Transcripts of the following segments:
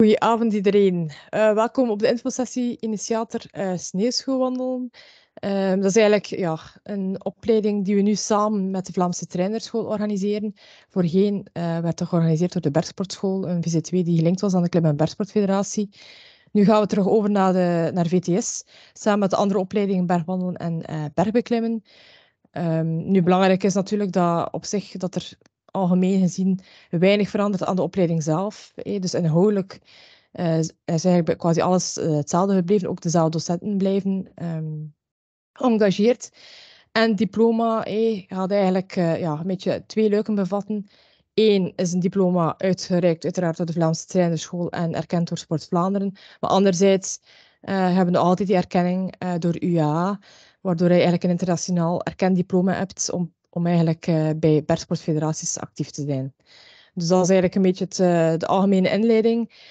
Goedenavond iedereen. Eh, welkom op de infosessie Initiator uh, eh, Sneeuwschoolwandelen. Ehm, dat is eigenlijk ja, een opleiding die we nu samen met de Vlaamse Trainerschool organiseren. Voorheen eh, werd dat georganiseerd door de Bergsportschool, een VZ2 die gelinkt was aan de Klim- en Bergsportfederatie. Nu gaan we terug over naar, de, naar VTS, samen met de andere opleidingen bergwandelen en bergbeklimmen. Um, nu belangrijk is natuurlijk dat op zich dat er algemeen gezien weinig veranderd aan de opleiding zelf. Dus inhoudelijk eh, is eigenlijk quasi alles eh, hetzelfde gebleven. Ook dezelfde docenten blijven um, En diploma gaat eigenlijk eh, ja, een beetje twee leuken bevatten. Eén is een diploma uitgereikt, uiteraard door de Vlaamse Trainerschool en erkend door Sport Vlaanderen. Maar anderzijds hebben we altijd die erkenning door UA, waardoor je eigenlijk een internationaal erkend diploma hebt om om eigenlijk eh, bij bergsportfederaties actief te zijn. Dus dat is eigenlijk een beetje het, eh, de algemene inleiding.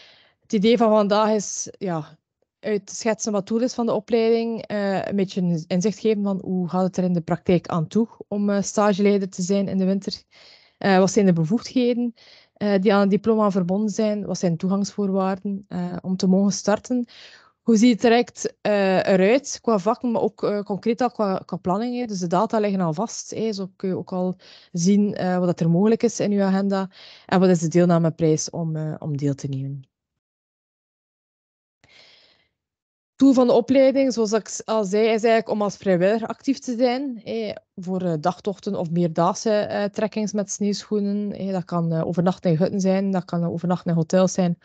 Het idee van vandaag is ja, uit schetsen wat doel is van de opleiding, eh, een beetje een inzicht geven van hoe gaat het er in de praktijk aan toe om stageleider te zijn in de winter. wat zijn de bevoegdheden? die aan het diploma verbonden zijn, wat zijn toegangsvoorwaarden om te mogen starten hoe ziet het traject eh, eruit qua vakken, maar ook eh, concreet al qua, qua planning. Hè. Dus de data liggen al vast. Hè. Zo kun je ook al zien uh, wat er mogelijk is in je agenda. En wat is de deelnameprijs om, om deel te nemen. doel van de opleiding, zoals ik al zei, is eigenlijk om als vrijwilliger actief te zijn. voor dagtochten of meerdaagse eh, trekkings met sneeuwschoenen. dat kan eh, overnachten in hutten zijn, dat kan overnacht in hotels zijn.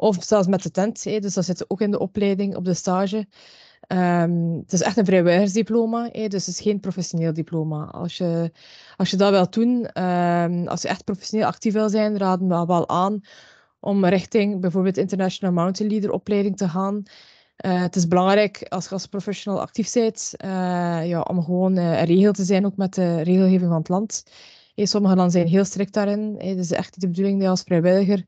Of zelfs met de tent, dus dat zit ook in de opleiding, op de stage. Ehm, het is echt een vrijwilligersdiploma, Hè. dus het is geen professioneel diploma. Als je, als je dat wilt doen, ehm, als je echt professioneel actief wil zijn, raden we wel aan om richting bijvoorbeeld International Mountain Leader opleiding te gaan. Eh, het is belangrijk als je als professional actief bent, eh, ja, om gewoon uh, regel te zijn, ook met de regelgeving van het land. Hey, sommige landen zijn heel strikt daarin. Het is echt niet de bedoeling dat als vrijwilliger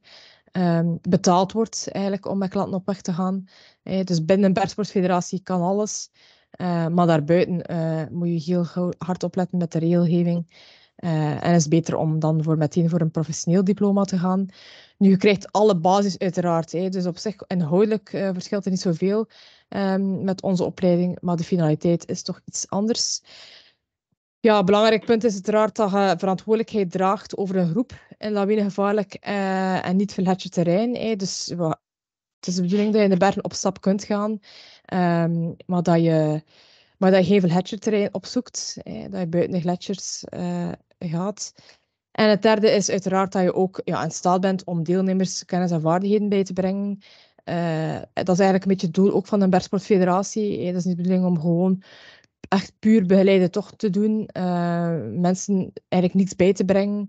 Ehm, betaald wordt eigenlijk om met klanten op weg te gaan. Eh, dus binnen de Bergsportfederatie kan alles. Eh, maar daarbuiten eh, moet je heel hard opletten met de regelgeving. en is beter om dan voor meteen voor een professioneel diploma te gaan. Nu, je krijgt alle basis uiteraard. Hè. Dus op zich inhoudelijk uh, verschilt er niet zoveel um, met onze opleiding. Maar de finaliteit is toch iets anders. Ja, een belangrijk punt is uiteraard dat je verantwoordelijkheid draagt over een groep in lawinegevaarlijk gevaarlijk eh, en niet veel terrein. Dus wat, het is de bedoeling dat je in de bergen op stap kunt gaan, ehm, maar, dat je, maar dat je geen gletsjerterrein opzoekt, dat je buiten de gletsjers eh, gaat. En het derde is uiteraard dat je ook ja, in staat bent om deelnemers kennis en vaardigheden bij te brengen. Eh, dat is eigenlijk een beetje het doel ook van een Bergsportfederatie. dat is niet de bedoeling om gewoon echt puur begeleide tocht te doen. Eh, mensen eigenlijk niets bij te brengen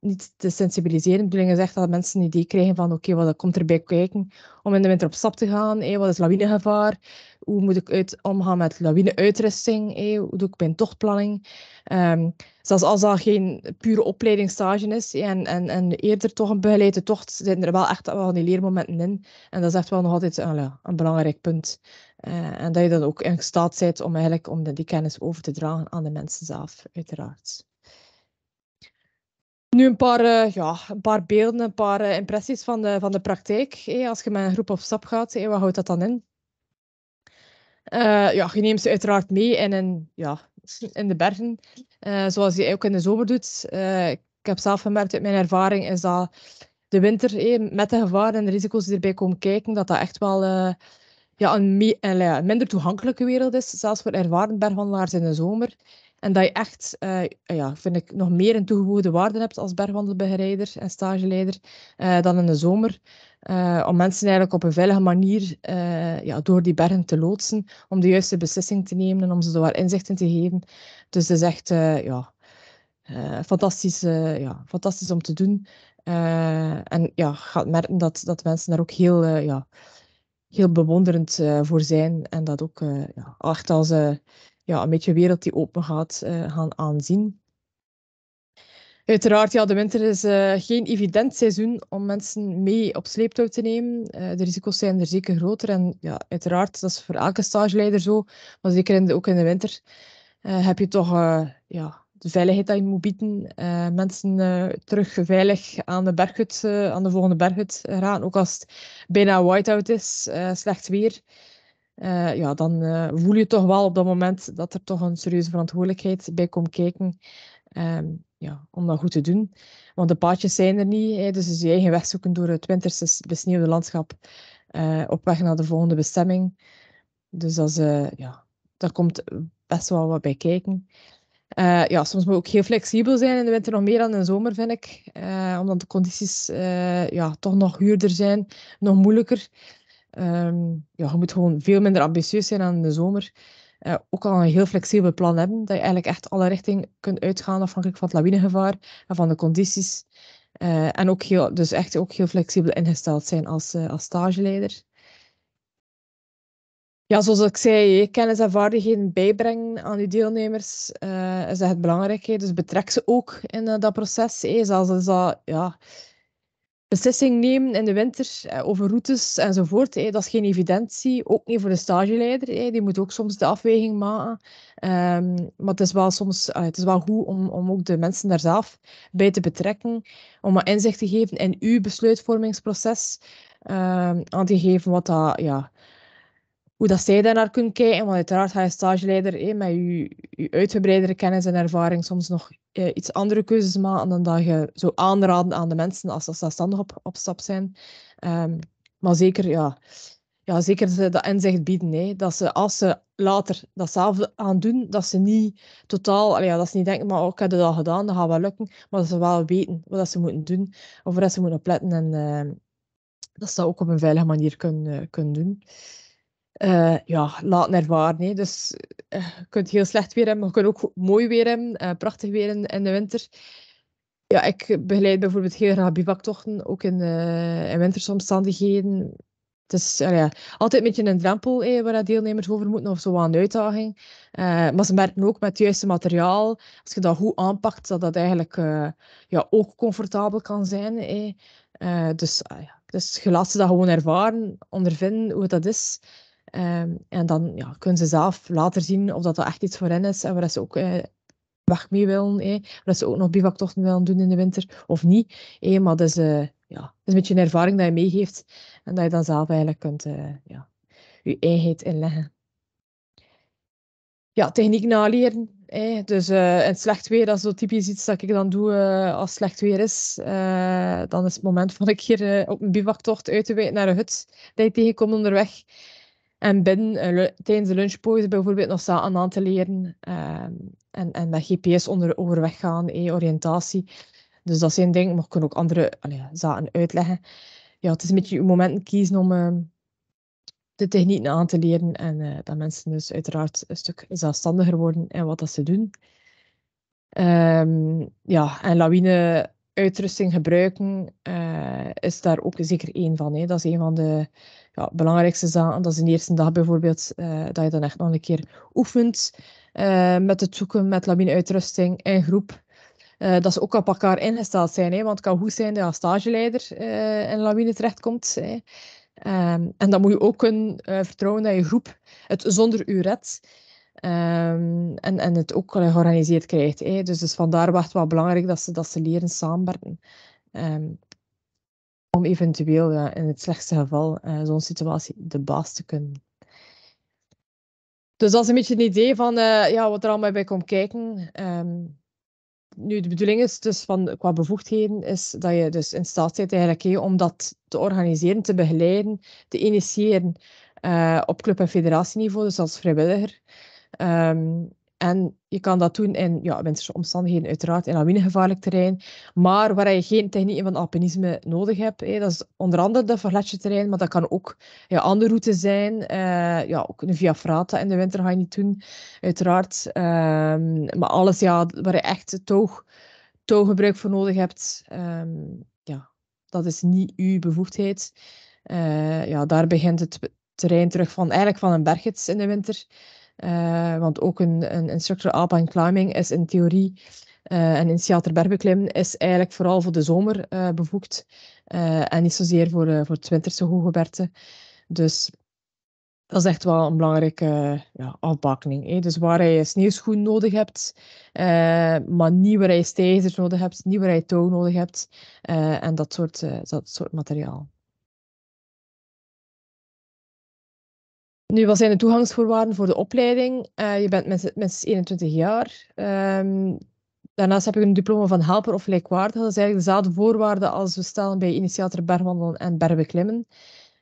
niet te sensibiliseren. De bedoeling is echt dat mensen een idee krijgen van oké, okay, wat komt erbij kijken om in de winter op stap te gaan? Hey, wat is lawinegevaar? Hoe moet ik uit, omgaan met lawineuitrusting? Hey, hoe doe ik mijn tochtplanning? Ehm, zelfs als dat geen pure opleidingsstage is en, en, en eerder toch een begeleide tocht, zijn er wel echt wel die leermomenten in. En dat is echt wel nog altijd eh, een belangrijk punt. Eh, en dat je dan ook in staat bent om eigenlijk om de, die kennis over te dragen aan de mensen zelf, uiteraard. Nu een paar, eh, ja, een paar beelden, een paar eh, impressies van de, van de praktijk. Hey, als je met een groep op stap gaat, hey, wat houdt dat dan in? ja, je neemt ze uiteraard mee in, een, ja, in de bergen, zoals je ook in de zomer doet. ik heb zelf gemerkt uit mijn ervaring is dat de winter, met de gevaren en de risico's die erbij komen kijken, dat dat echt wel ja, een, minder toegankelijke wereld is, zelfs voor ervaren bergwandelaars in de zomer. En dat je echt, eh, ja, vind ik, nog meer een toegevoegde waarde hebt als bergwandelbegeleider en stageleider eh, dan in de zomer. Eh, om mensen eigenlijk op een veilige manier ja, door die bergen te loodsen, om de juiste beslissing te nemen en om ze daar inzicht in te geven. Dus het is echt ja, fantastisch, ja, fantastisch om te doen. en ja, je gaat merken dat, dat mensen daar ook heel ja, heel bewonderend eh, voor zijn en dat ook eh, ja, echt als eh, ja, een beetje wereld die open gaat gaan aanzien. Uiteraard, ja, de winter is geen evident seizoen om mensen mee op sleeptouw te nemen. de risico's zijn er zeker groter. En ja, uiteraard, dat is voor elke stageleider zo. Maar zeker in de, ook in de winter heb je toch ja, de veiligheid die je moet bieden. Eh, mensen eh, terug veilig aan de berghut, eh, aan de volgende berghut gaan. Ook als het bijna whiteout is, slecht weer. ja, dan voel je toch wel op dat moment dat er toch een serieuze verantwoordelijkheid bij komt kijken. Ehm, ja, om dat goed te doen. Want de paadjes zijn er niet, hè, dus je eigen weg zoeken door het winterse besneeuwde landschap op weg naar de volgende bestemming. Dus dat is, ja, daar komt best wel wat bij kijken. Eh, ja, soms moet je ook heel flexibel zijn in de winter, nog meer dan in de zomer, vind ik. Eh, omdat de condities eh, ja, toch nog huurder zijn, nog moeilijker. Ehm, ja, je moet gewoon veel minder ambitieus zijn dan in de zomer. ook al een heel flexibel plan hebben, dat je eigenlijk echt alle richtingen kunt uitgaan, afhankelijk van het lawinegevaar en van de condities. en ook heel, dus echt ook heel flexibel ingesteld zijn als, als stageleider ja, zoals ik zei, kennis en vaardigheden bijbrengen aan die deelnemers uh, is echt belangrijk. Hè. Dus betrek ze ook in eh, dat proces. Hè. Zoals als dat, ja, beslissing nemen in de winter eh, over routes enzovoort. Hè. Dat is geen evidentie. Ook niet voor de stageleider. Hè. Die moet ook soms de afweging maken. Ehm, maar het is wel soms ah, het is wel goed om, om ook de mensen daar zelf bij te betrekken. Om wat inzicht te geven in uw besluitvormingsproces. Ehm, aan te geven wat dat... Ja, hoe dat zij daarnaar kunnen kijken. Want uiteraard ga je stageleider met je, uitgebreidere kennis en ervaring soms nog eh, iets andere keuzes maken dan dat je zo aanraden aan de mensen als ze zelfstandig op, op stap zijn. Ehm, maar zeker, ja, ja, zeker ze dat inzicht bieden. Hé. Dat ze als ze later datzelfde aan doen, dat ze niet totaal, ja, dat ze niet denken, maar oh, ik heb dat al gedaan, dat gaat wel lukken. Maar dat ze wel weten wat ze moeten doen, of wat ze moeten opletten en ehm, dat ze dat ook op een veilige manier kunnen, eh, kunnen doen. Eh, ja, laat ervaren Dus eh, je kunt heel slecht weer hebben, maar je kunt ook mooi weer hebben, eh, prachtig weer in, in, de winter. Ja, ik begeleid bijvoorbeeld heel graag bivaktochten, ook in, in wintersomstandigheden. Het is altijd een beetje een drempel eh, waar deelnemers over moeten of zo aan een uitdaging. maar ze merken ook met het juiste materiaal, als je dat goed aanpakt, dat dat eigenlijk ja, ook comfortabel kan zijn. Eh. dus ah, ja, dus je laat ze dat gewoon ervaren, ondervinden hoe dat is. Ehm, en dan ja, kunnen ze zelf later zien of dat, dat echt iets voor hen is en waar ze ook eh, weg mee willen. Eh, dat ze ook nog bivaktochten willen doen in de winter of niet. Eh, maar dat is, ja, dat is een beetje een ervaring dat je meegeeft en dat je dan zelf eigenlijk kunt eh, ja, je eigenheid inleggen. Ja, techniek naleren. Dus, eh, dus in slecht weer, dat is zo typisch iets dat ik dan doe eh, als slecht weer is. Eh, dan is het moment van ik hier op een bivaktocht uit te wijken naar een hut dat je tegenkomt onderweg. En binnen, eh, tijdens de lunchpauze bijvoorbeeld nog zaken aan te leren. Ehm, en, en met GPS onder, overweg gaan, eh, oriëntatie. Dus dat zijn dingen, maar ik kan ook andere allee, zaken uitleggen. Ja, het is een beetje momenten kiezen om ehm, de technieken aan te leren. En eh, dat mensen dus uiteraard een stuk zelfstandiger worden in wat dat ze doen. Ehm, ja, en lawine uitrusting gebruiken eh, is daar ook zeker één van. Hè. Dat is een van de ja, belangrijkste zaken. Dat is de eerste dag bijvoorbeeld, eh, dat je dan echt nog een keer oefent eh, met het zoeken met lawineuitrusting in groep. dat ze ook op elkaar ingesteld zijn, hè, want het kan goed zijn dat als stageleider in lawine terechtkomt. Hè. Ehm, en dan moet je ook kunnen vertrouwen dat je groep het zonder u redt. Ehm, en, en het ook georganiseerd krijgt. Hè. Dus, dus vandaar wat wel belangrijk dat ze, dat ze leren samenwerken. Ehm, om eventueel ja, eh, in het slechtste geval eh, zo'n situatie de baas te kunnen. Dus dat is een beetje een idee van eh, ja, wat er allemaal bij komt kijken. Ehm. nu, de bedoeling is dus van, qua bevoegdheden, is dat je dus in staat bent eigenlijk, om dat te organiseren, te begeleiden, te initiëren op club- en federatieniveau, dus als vrijwilliger. Ehm, en je kan dat doen in ja, winterse omstandigheden, uiteraard in lawinegevaarlijk terrein, maar waar je geen technieken van alpinisme nodig hebt. Dat is onder andere de terrein, maar dat kan ook ja, andere routes zijn. Eh, ja, ook via Frata in de winter ga je niet doen, uiteraard. Ehm, maar alles ja, waar je echt touw, tooggebruik voor nodig hebt, ehm, ja, dat is niet uw bevoegdheid. Eh, ja, daar begint het terrein terug van, eigenlijk van een berget in de winter. Eh, want ook een, een instructor alpine climbing is in theorie uh, en theater bergbeklimmen is eigenlijk vooral voor de zomer eh, bevoegd en niet zozeer voor, voor het winterse hooggebergte. Dus dat is echt wel een belangrijke ja, afbakening. Hè? Dus waar je sneeuwschoen nodig hebt, maar niet waar je stijgers nodig hebt, niet waar je touw nodig hebt en dat soort, dat soort materiaal. Nu, wat zijn de toegangsvoorwaarden voor de opleiding? Eh, je bent minstens 21 jaar. Ehm, daarnaast heb je een diploma van helper of gelijkwaardig. Dat is eigenlijk dezelfde voorwaarden als we stellen bij initiator bergwandelen en bergbeklimmen.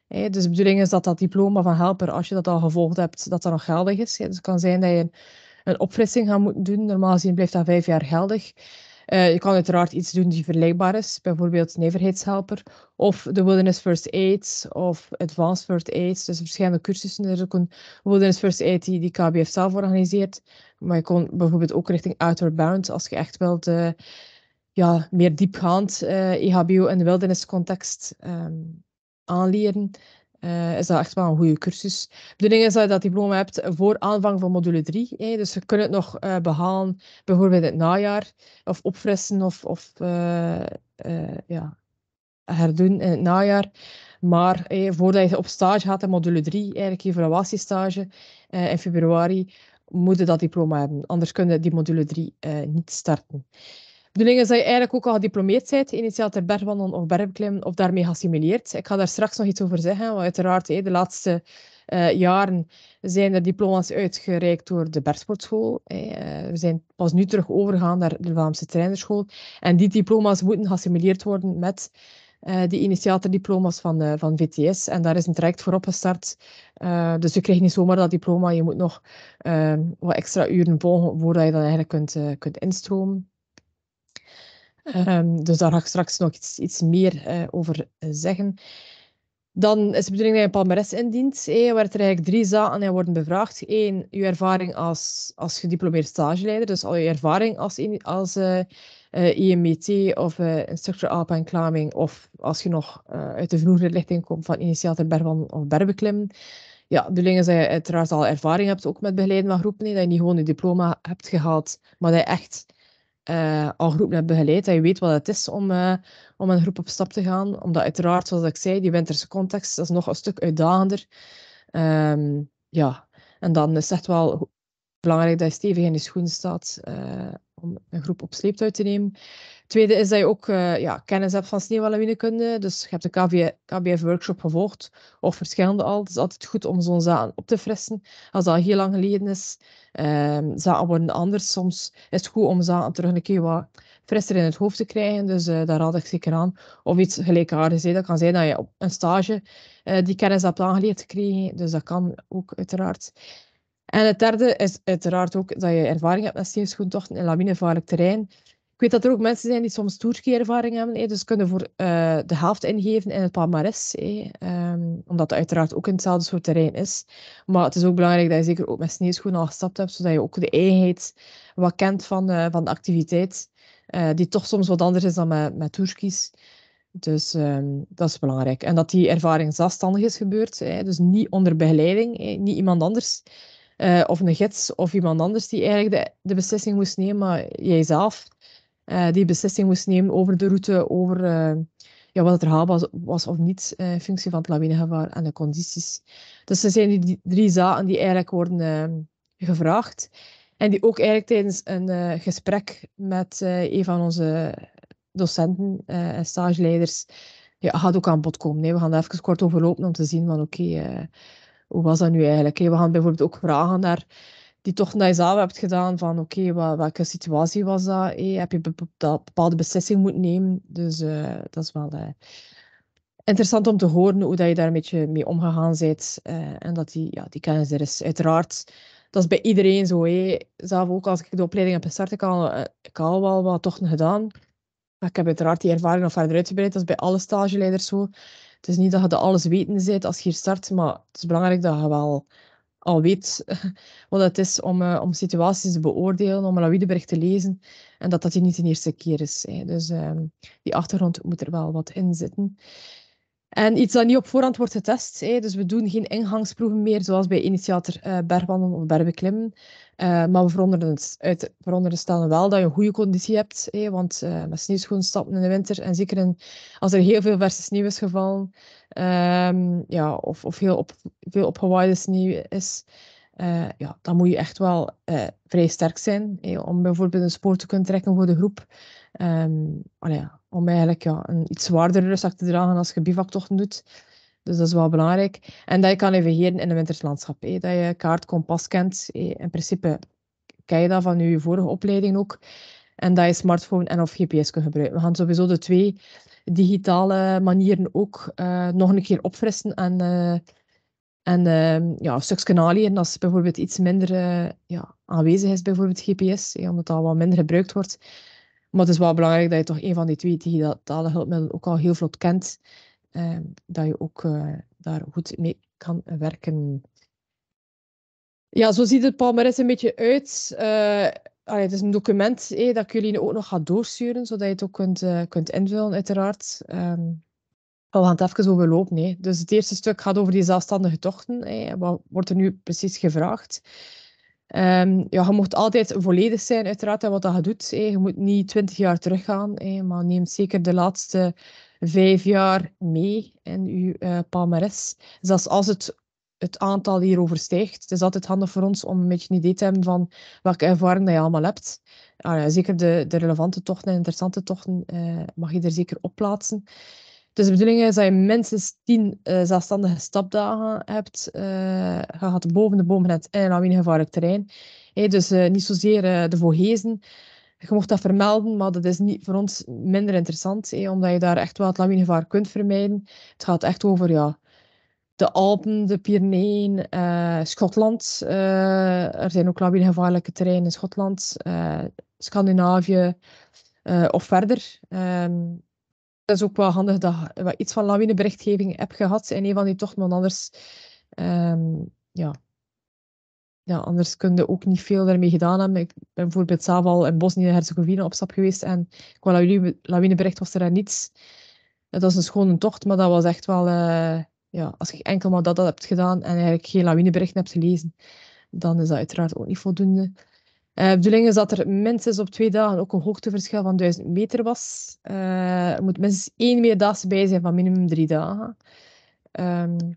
Eh, dus de bedoeling is dat dat diploma van helper, als je dat al gevolgd hebt, dat dat nog geldig is. dus het kan zijn dat je een, een opfrissing gaat moeten doen. Normaal gezien blijft dat vijf jaar geldig. Eh, je kan uiteraard iets doen die vergelijkbaar is, bijvoorbeeld een of de Wilderness First Aid of Advanced First Aid. Dus verschillende cursussen. Er is ook Wilderness First Aid die, KBF zelf organiseert. Maar je kon bijvoorbeeld ook richting outdoor Bound als je echt wilt, ja, meer diepgaand uh, eh, EHBO de wilderniscontext ehm, aanleren. Eh, is dat echt wel een goede cursus. De bedoeling is dat je dat diploma hebt voor aanvang van module 3. Hè? Dus je kunt het nog eh, behalen, bijvoorbeeld in het najaar, of opfrissen of, of eh, ja, herdoen in het najaar. Maar eh, voordat je op stage gaat in module 3, eigenlijk je evaluatiestage in februari, moet je dat diploma hebben. Anders kun je die module 3 niet starten bedoeling is dat je eigenlijk ook al gediplomeerd bent, initiaal ter of bergbeklimmen, of daarmee geassimileerd. Ik ga daar straks nog iets over zeggen, want uiteraard de laatste eh, jaren zijn er diploma's uitgereikt door de bergsportschool. Eh, we zijn pas nu terug overgegaan naar de Vlaamse trainerschool. En die diploma's moeten geassimileerd worden met uh, die diploma's van, van VTS. En daar is een traject voor opgestart. dus je krijgt niet zomaar dat diploma. Je moet nog wat extra uren volgen voordat je dan eigenlijk kunt, kunt instromen. Ehm, dus daar ga ik straks nog iets, iets meer eh, over eh, zeggen. Dan is de bedoeling dat je een palmarès indient. Hey, waar er eigenlijk drie zaken aan worden bevraagd. Eén, je ervaring als, als gediplomeerd stageleider. Dus al je ervaring als, als uh, of uh, instructor Alpine Climbing. Of als je nog uit de vroegere richting komt van initiator Berwan of Berbeklim. Ja, de bedoeling is dat je uiteraard al ervaring hebt, ook met begeleiden van groepen. dat je niet gewoon je diploma hebt gehaald, maar dat je echt eh, al groepen hebt begeleid, dat je weet wat het is om, eh, om een groep op stap te gaan. Omdat uiteraard, zoals ik zei, die winterse context, dat is nog een stuk uitdagender. Ehm, ja, en dan is het echt wel belangrijk dat je stevig in je schoenen staat eh, om een groep op sleeptouw te nemen. Tweede is dat je ook eh, ja, kennis hebt van sneeuwalawinekunde. Dus je hebt de KBF, workshop gevolgd, of verschillende al. Het is altijd goed om zo'n zaal op te frissen, als dat heel lang geleden is. Um, worden anders. Soms is het goed om zaal terug een keer wat frisser in het hoofd te krijgen. Dus eh, daar had ik zeker aan. Of iets gelijkaardigs. ze Dat kan zijn dat je op een stage eh, die kennis hebt aangeleerd gekregen. Dus dat kan ook uiteraard. En het derde is uiteraard ook dat je ervaring hebt met sneeuwschoentochten in lawinevaarlijk terrein. Ik weet dat er ook mensen zijn die soms toerski-ervaring hebben, hè, dus kunnen voor eh, de helft ingeven in het palmarès. Hè, um, omdat het uiteraard ook in hetzelfde soort terrein is. Maar het is ook belangrijk dat je zeker ook met sneeuwschoenen al gestapt hebt, zodat je ook de eigenheid wat kent van, eh, van de activiteit, eh, die toch soms wat anders is dan met, met toerskis. Dus ehm, dat is belangrijk. En dat die ervaring zelfstandig is gebeurd, dus niet onder begeleiding, niet iemand anders. of een gids of iemand anders die eigenlijk de, de beslissing moest nemen, maar jijzelf. Eh, die beslissing moest nemen over de route, over eh, ja, wat het er haalbaar was, of niet, eh, in functie van het lawinegevaar en de condities. Dus er zijn die drie zaken die eigenlijk worden gevraagd. En die ook eigenlijk tijdens een gesprek met een van onze docenten en stageleiders ja, gaat ook aan bod komen. Nee, we gaan daar even kort overlopen om te zien van oké, hoe was dat nu eigenlijk? Hey, we gaan bijvoorbeeld ook vragen naar die toch naar jezelf hebt gedaan van oké, welke situatie was dat? heb je dat bepaalde beslissing moeten nemen? Dus eh, dat is wel eh, interessant om te horen hoe dat je daar een beetje mee omgegaan bent. Eh, en dat die, ja, die kennis er is. Uiteraard, dat is bij iedereen zo. Hey. Zelf ook als ik de opleiding heb gestart, ik al, ik al wel wat toch gedaan. Maar ik heb uiteraard die ervaring nog verder uitgebreid. Dat is bij alle stageleiders zo. Het is niet dat je dat alles weten bent als je hier start, maar het is belangrijk dat je wel al weet wat het is om, eh, om situaties te beoordelen, om een Wiedenberg te lezen. En dat dat niet de eerste keer is. Hè. Dus ehm, die achtergrond moet er wel wat in zitten. En iets dat niet op voorhand wordt getest. Hè. Dus we doen geen ingangsproeven meer, zoals bij initiator uh, eh, bergwandelen of bergbeklimmen. Eh, maar we veronderstellen wel dat je een goede conditie hebt. Hè, want uh, met sneeuwschoenen stappen in de winter, en zeker in, als er heel veel verse sneeuw is gevallen, Ehm, ja, of, of heel op, veel op Hawaii's dus nieuw is, eh, ja, dan moet je echt wel eh, vrij sterk zijn eh, om bijvoorbeeld een spoor te kunnen trekken voor de groep. Ehm, om eigenlijk ja, een iets zwaardere rugzak te dragen als je bivaktochten doet. Dus dat is wel belangrijk. En dat je kan navigeren in een winterslandschap dat je kaart, kompas kent. in principe ken je dat van je vorige opleiding ook en dat je smartphone en of GPS kunt gebruiken. We gaan sowieso de twee digitale manieren ook eh, nog een keer opfrissen en, uh, en uh, ja, als bijvoorbeeld iets minder ja, aanwezig is, bijvoorbeeld GPS, eh, omdat dat wat minder gebruikt wordt. Maar het is wel belangrijk dat je toch een van die twee digitale hulpmiddelen ook al heel vlot kent, dat je ook daar goed mee kan werken. Ja, zo ziet het palmarès een beetje uit. Allee, het is een document dat ik jullie ook nog ga doorsturen, zodat je het ook kunt, eh, kunt invullen, uiteraard. Um, we gaan het even overlopen. nee. Dus het eerste stuk gaat over die zelfstandige tochten. Wat wordt er nu precies gevraagd? Ehm, ja, je moet altijd volledig zijn, uiteraard, wat dat je doet. Je moet niet twintig jaar teruggaan, maar neem zeker de laatste vijf jaar mee in je uh, palmares. Zelfs als het het aantal hierover stijgt. Het is altijd handig voor ons om een beetje een idee te hebben van welke ervaring je allemaal hebt. Ah zeker de, de, relevante tochten en interessante tochten eh, mag je er zeker op plaatsen. Dus de bedoeling is dat je minstens 10 eh, zelfstandige stapdagen hebt eh, gehad boven de boomgrens en een lawinegevaarlijk terrein. dus eh, niet zozeer de voorhezen. Je mocht dat vermelden, maar dat is niet, voor ons minder interessant, omdat je daar echt wel het lawinegevaar kunt vermijden. Het gaat echt over ja, de Alpen, de Pyreneeën, eh, Schotland. Eh, er zijn ook lawinegevaarlijke terreinen in Schotland, eh, Scandinavië of verder. Um, ehm, het is ook wel handig dat je iets van lawineberichtgeving hebt gehad in een van die tochten, want anders, um, ja. Ja, anders kun je ook niet veel daarmee gedaan hebben. Ik ben bijvoorbeeld zelf al in Bosnië en Herzegovina op stap geweest en qua lawinebericht was er niets. Dat was een schone tocht, maar dat was echt wel ja, als je enkel maar dat, hebt gedaan en eigenlijk geen lawineberichten hebt gelezen, dan is dat uiteraard ook niet voldoende. Eh, de bedoeling is dat er minstens op twee dagen ook een hoogteverschil van 1000 meter was. Eh, er moet minstens één meerdaagse bij zijn van minimum drie dagen. Um,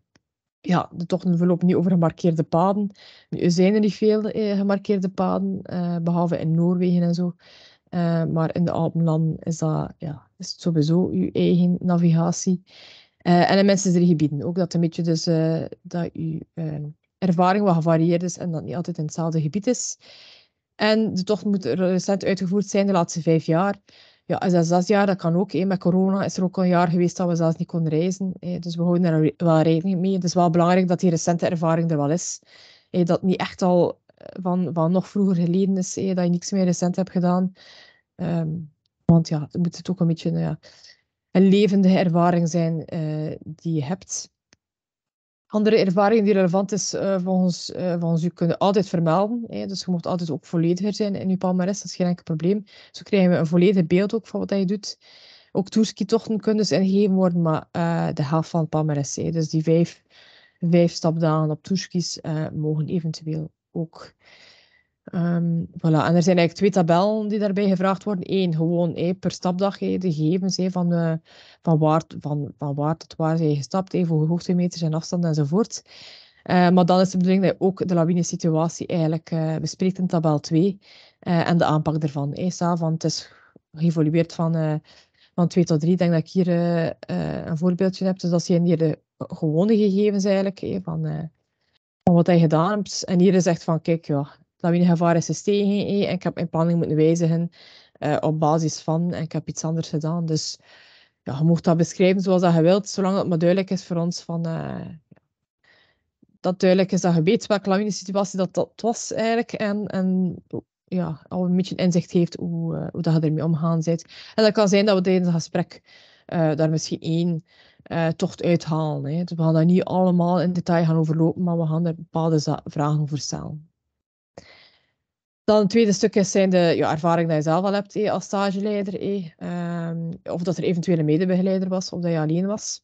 ja, de tochten verlopen niet over gemarkeerde paden. Nu, er zijn er niet veel eh, gemarkeerde paden, behalve in Noorwegen en zo. maar in de Alpenlanden is, dat, ja, is het sowieso je eigen navigatie. Eh, en in minstens drie gebieden ook. Dat een beetje dus eh, dat je ehm, ervaring wat gevarieerd is en dat niet altijd in hetzelfde gebied is. En de tocht moet recent uitgevoerd zijn de laatste vijf jaar. Ja, dat zes jaar, dat kan ook. Hè. Met corona is er ook een jaar geweest dat we zelfs niet konden reizen. Hè. Dus we houden daar wel rekening mee. Het is wel belangrijk dat die recente ervaring er wel is. Hè. Dat niet echt al eh, van, van nog vroeger geleden is, dat je niks meer recent hebt gedaan. Ehm, want ja, dan moet het ook een beetje... ja, een levende ervaring zijn eh, die je hebt. Andere ervaring die relevant is eh, volgens, eh, volgens u kunnen altijd vermelden. Hè. Dus je moet altijd ook vollediger zijn in je palmarès, dat is geen enkel probleem. Zo krijgen we een volledig beeld ook van wat je doet. Ook tochten kunnen dus ingegeven worden, maar de helft van het palmarès, dus die vijf, vijf stapdalen op toerskis, mogen eventueel ook Um, voilà. En er zijn eigenlijk twee tabellen die daarbij gevraagd worden. Eén, gewoon per stapdag de gegevens van, eh, van, waar, van, van waar tot waar zij gestapt, hey, voor meters en afstand enzovoort. Eh, maar dan is de bedoeling dat je ook de lawinesituatie eigenlijk uh, bespreekt in tabel 2 en de aanpak daarvan. Hey, van, het is geëvolueerd van, van 2 tot 3. Ik denk dat ik hier een voorbeeldje heb. Dus dat je hier de gewone gegevens eigenlijk van, van wat hij gedaan hebt. En hier is echt van, kijk, ja, Lawinegevaar gevaar is gestegen e en ik heb mijn planning moeten wijzigen eh, op basis van en ik heb iets anders gedaan. Dus ja, je mocht dat beschrijven zoals dat je wilt, zolang het maar duidelijk is voor ons van, eh, dat duidelijk is dat je weet welke lawinesituatie situatie dat, dat was eigenlijk en, en ja, al een beetje inzicht heeft hoe, eh, hoe dat je ermee omgaan bent. En dat kan zijn dat we tijdens het gesprek daar misschien één tocht uithalen. Hè. Dus we gaan dat niet allemaal in detail gaan overlopen, maar we gaan er bepaalde vragen over stellen. Dan het tweede stukje zijn de ja, ervaring dat je zelf al hebt als stageleider. Eh, of dat er eventuele medebegeleider was, of dat je alleen was.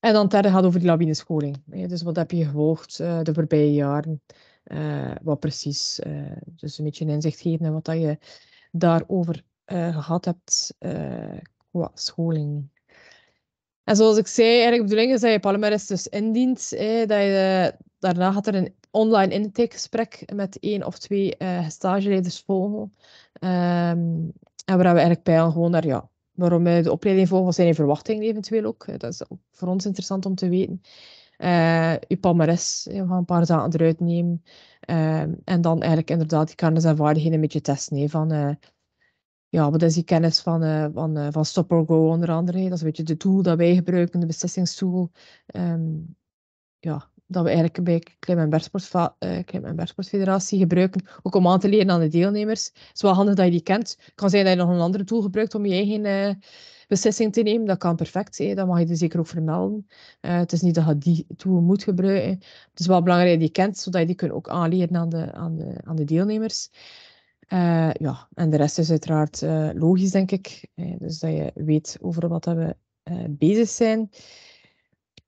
En dan het derde gaat over die labinescholing. Eh, dus wat heb je gevolgd eh, de voorbije jaren? Eh, wat precies. Eh, dus een beetje een inzicht geven in wat dat je daarover gehad hebt qua scholing. En zoals ik zei, eigenlijk de bedoeling is dat je Palmeris dus indient. dat je daarna gaat er een online intakegesprek met één of twee uh, eh, stageleiders volgen. Ehm, en waar we eigenlijk peilen gewoon naar ja, waarom eh, de opleiding volgen wat zijn je verwachtingen eventueel ook. Eh, dat is voor ons interessant om te weten. Uh, je palmares, we een paar zaken eruit nemen. Ehm, en dan eigenlijk inderdaad die kennis en vaardigheden een beetje testen. van, ja, wat is die kennis van, van, van Stop or Go onder andere. Dat is een beetje de tool dat wij gebruiken, de beslissingstool. Ehm, ja, dat we eigenlijk bij Klim- en, Bergsport, uh, eh, en Bergsportfederatie gebruiken, ook om aan te leren aan de deelnemers. Het is wel handig dat je die kent. Het kan zijn dat je nog een andere tool gebruikt om je eigen eh, beslissing te nemen. Dat kan perfect, hè. dat mag je er dus zeker ook vermelden. Eh, het is niet dat je die tool moet gebruiken. Het is wel belangrijk dat je die kent, zodat je die kunt ook aanleren aan de, aan de, aan de deelnemers. ja, en de rest is uiteraard logisch, denk ik. dus dat je weet over wat we bezig zijn.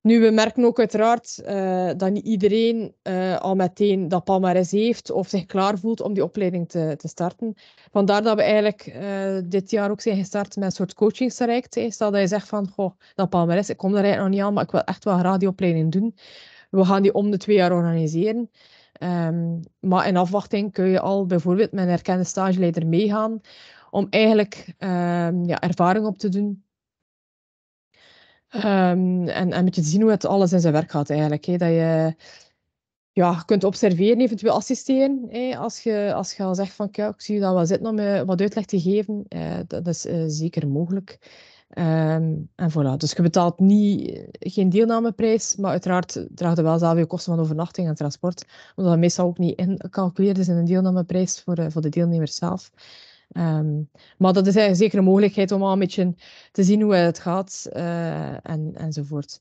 Nu, we merken ook uiteraard eh, dat niet iedereen eh, al meteen dat palmares heeft of zich klaar voelt om die opleiding te, te starten. Vandaar dat we eigenlijk eh, dit jaar ook zijn gestart met een soort coachingstraject. Stel dat je zegt van, goh, dat palmares, ik kom er eigenlijk nog niet aan, maar ik wil echt wel graag die opleiding doen. We gaan die om de twee jaar organiseren. Ehm, maar in afwachting kun je al bijvoorbeeld met een erkende stageleider meegaan om eigenlijk ehm, ja, ervaring op te doen Ehm, en, en je zien hoe het alles in zijn werk gaat eigenlijk. Dat je ja, kunt observeren, eventueel assisteren. Als, je, als je al zegt van kijk, ik zie dat wel zitten om me eh, wat uitleg te geven. Uh, dat is eh, zeker mogelijk. Ehm, en voilà, dus je betaalt niet, geen deelnameprijs, maar uiteraard draagt je wel zelf je kosten van overnachting en transport, omdat dat meestal ook niet incalculeerd is in een deelnameprijs voor, voor de deelnemer zelf. Ehm, maar dat is eigenlijk zeker een mogelijkheid om al een beetje te zien hoe het gaat eh, en, enzovoort.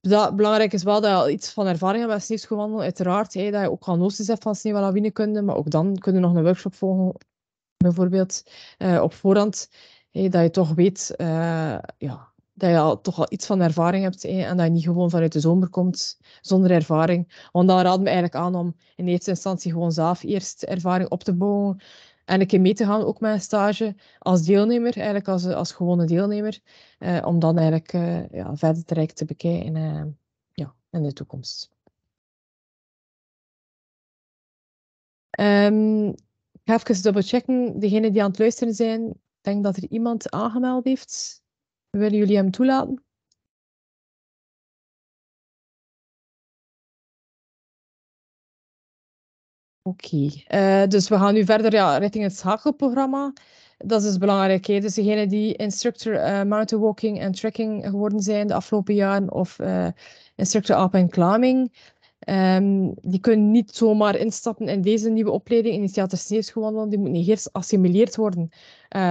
Dat, belangrijk is wel dat je al iets van ervaring hebt met sneeuwschoolwandel. Uiteraard, dat je ook al noties hebt van lawinekunde, maar ook dan kun je nog een workshop volgen, bijvoorbeeld eh, op voorhand. dat je toch weet eh, ja, dat je al, toch al iets van ervaring hebt en dat je niet gewoon vanuit de zomer komt zonder ervaring. Want dan raad me eigenlijk aan om in eerste instantie gewoon zelf eerst ervaring op te bouwen en ik keer mee te gaan, ook met stage als deelnemer, eigenlijk als, als gewone deelnemer, eh, om dan eigenlijk eh, ja, verder te bekijken eh, ja, in de toekomst. Um, ik ga even dubbelchecken. Degenen die aan het luisteren zijn, ik denk dat er iemand aangemeld heeft. Willen jullie hem toelaten? Oké, eh, dus we gaan nu verder ja, richting het schakelprogramma. Dat is belangrijk. Hè? Dus degenen die instructor uh, mountain walking en trekking geworden zijn de afgelopen jaren of uh, instructor en climbing, um, die kunnen niet zomaar instappen in deze nieuwe opleiding Initiatief het Die moeten eerst assimileerd worden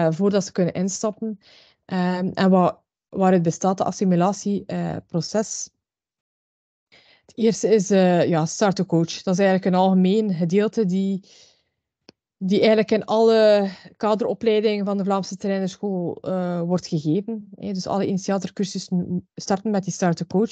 voordat ze kunnen instappen. Ehm, en wat, waaruit bestaat de assimilatieproces? Het eerste is uh, ja, coach. Dat is eigenlijk een algemeen gedeelte die, die eigenlijk in alle kaderopleidingen van de Vlaamse trainerschool eh, wordt gegeven. Dus alle initiatorcursussen starten met die coach.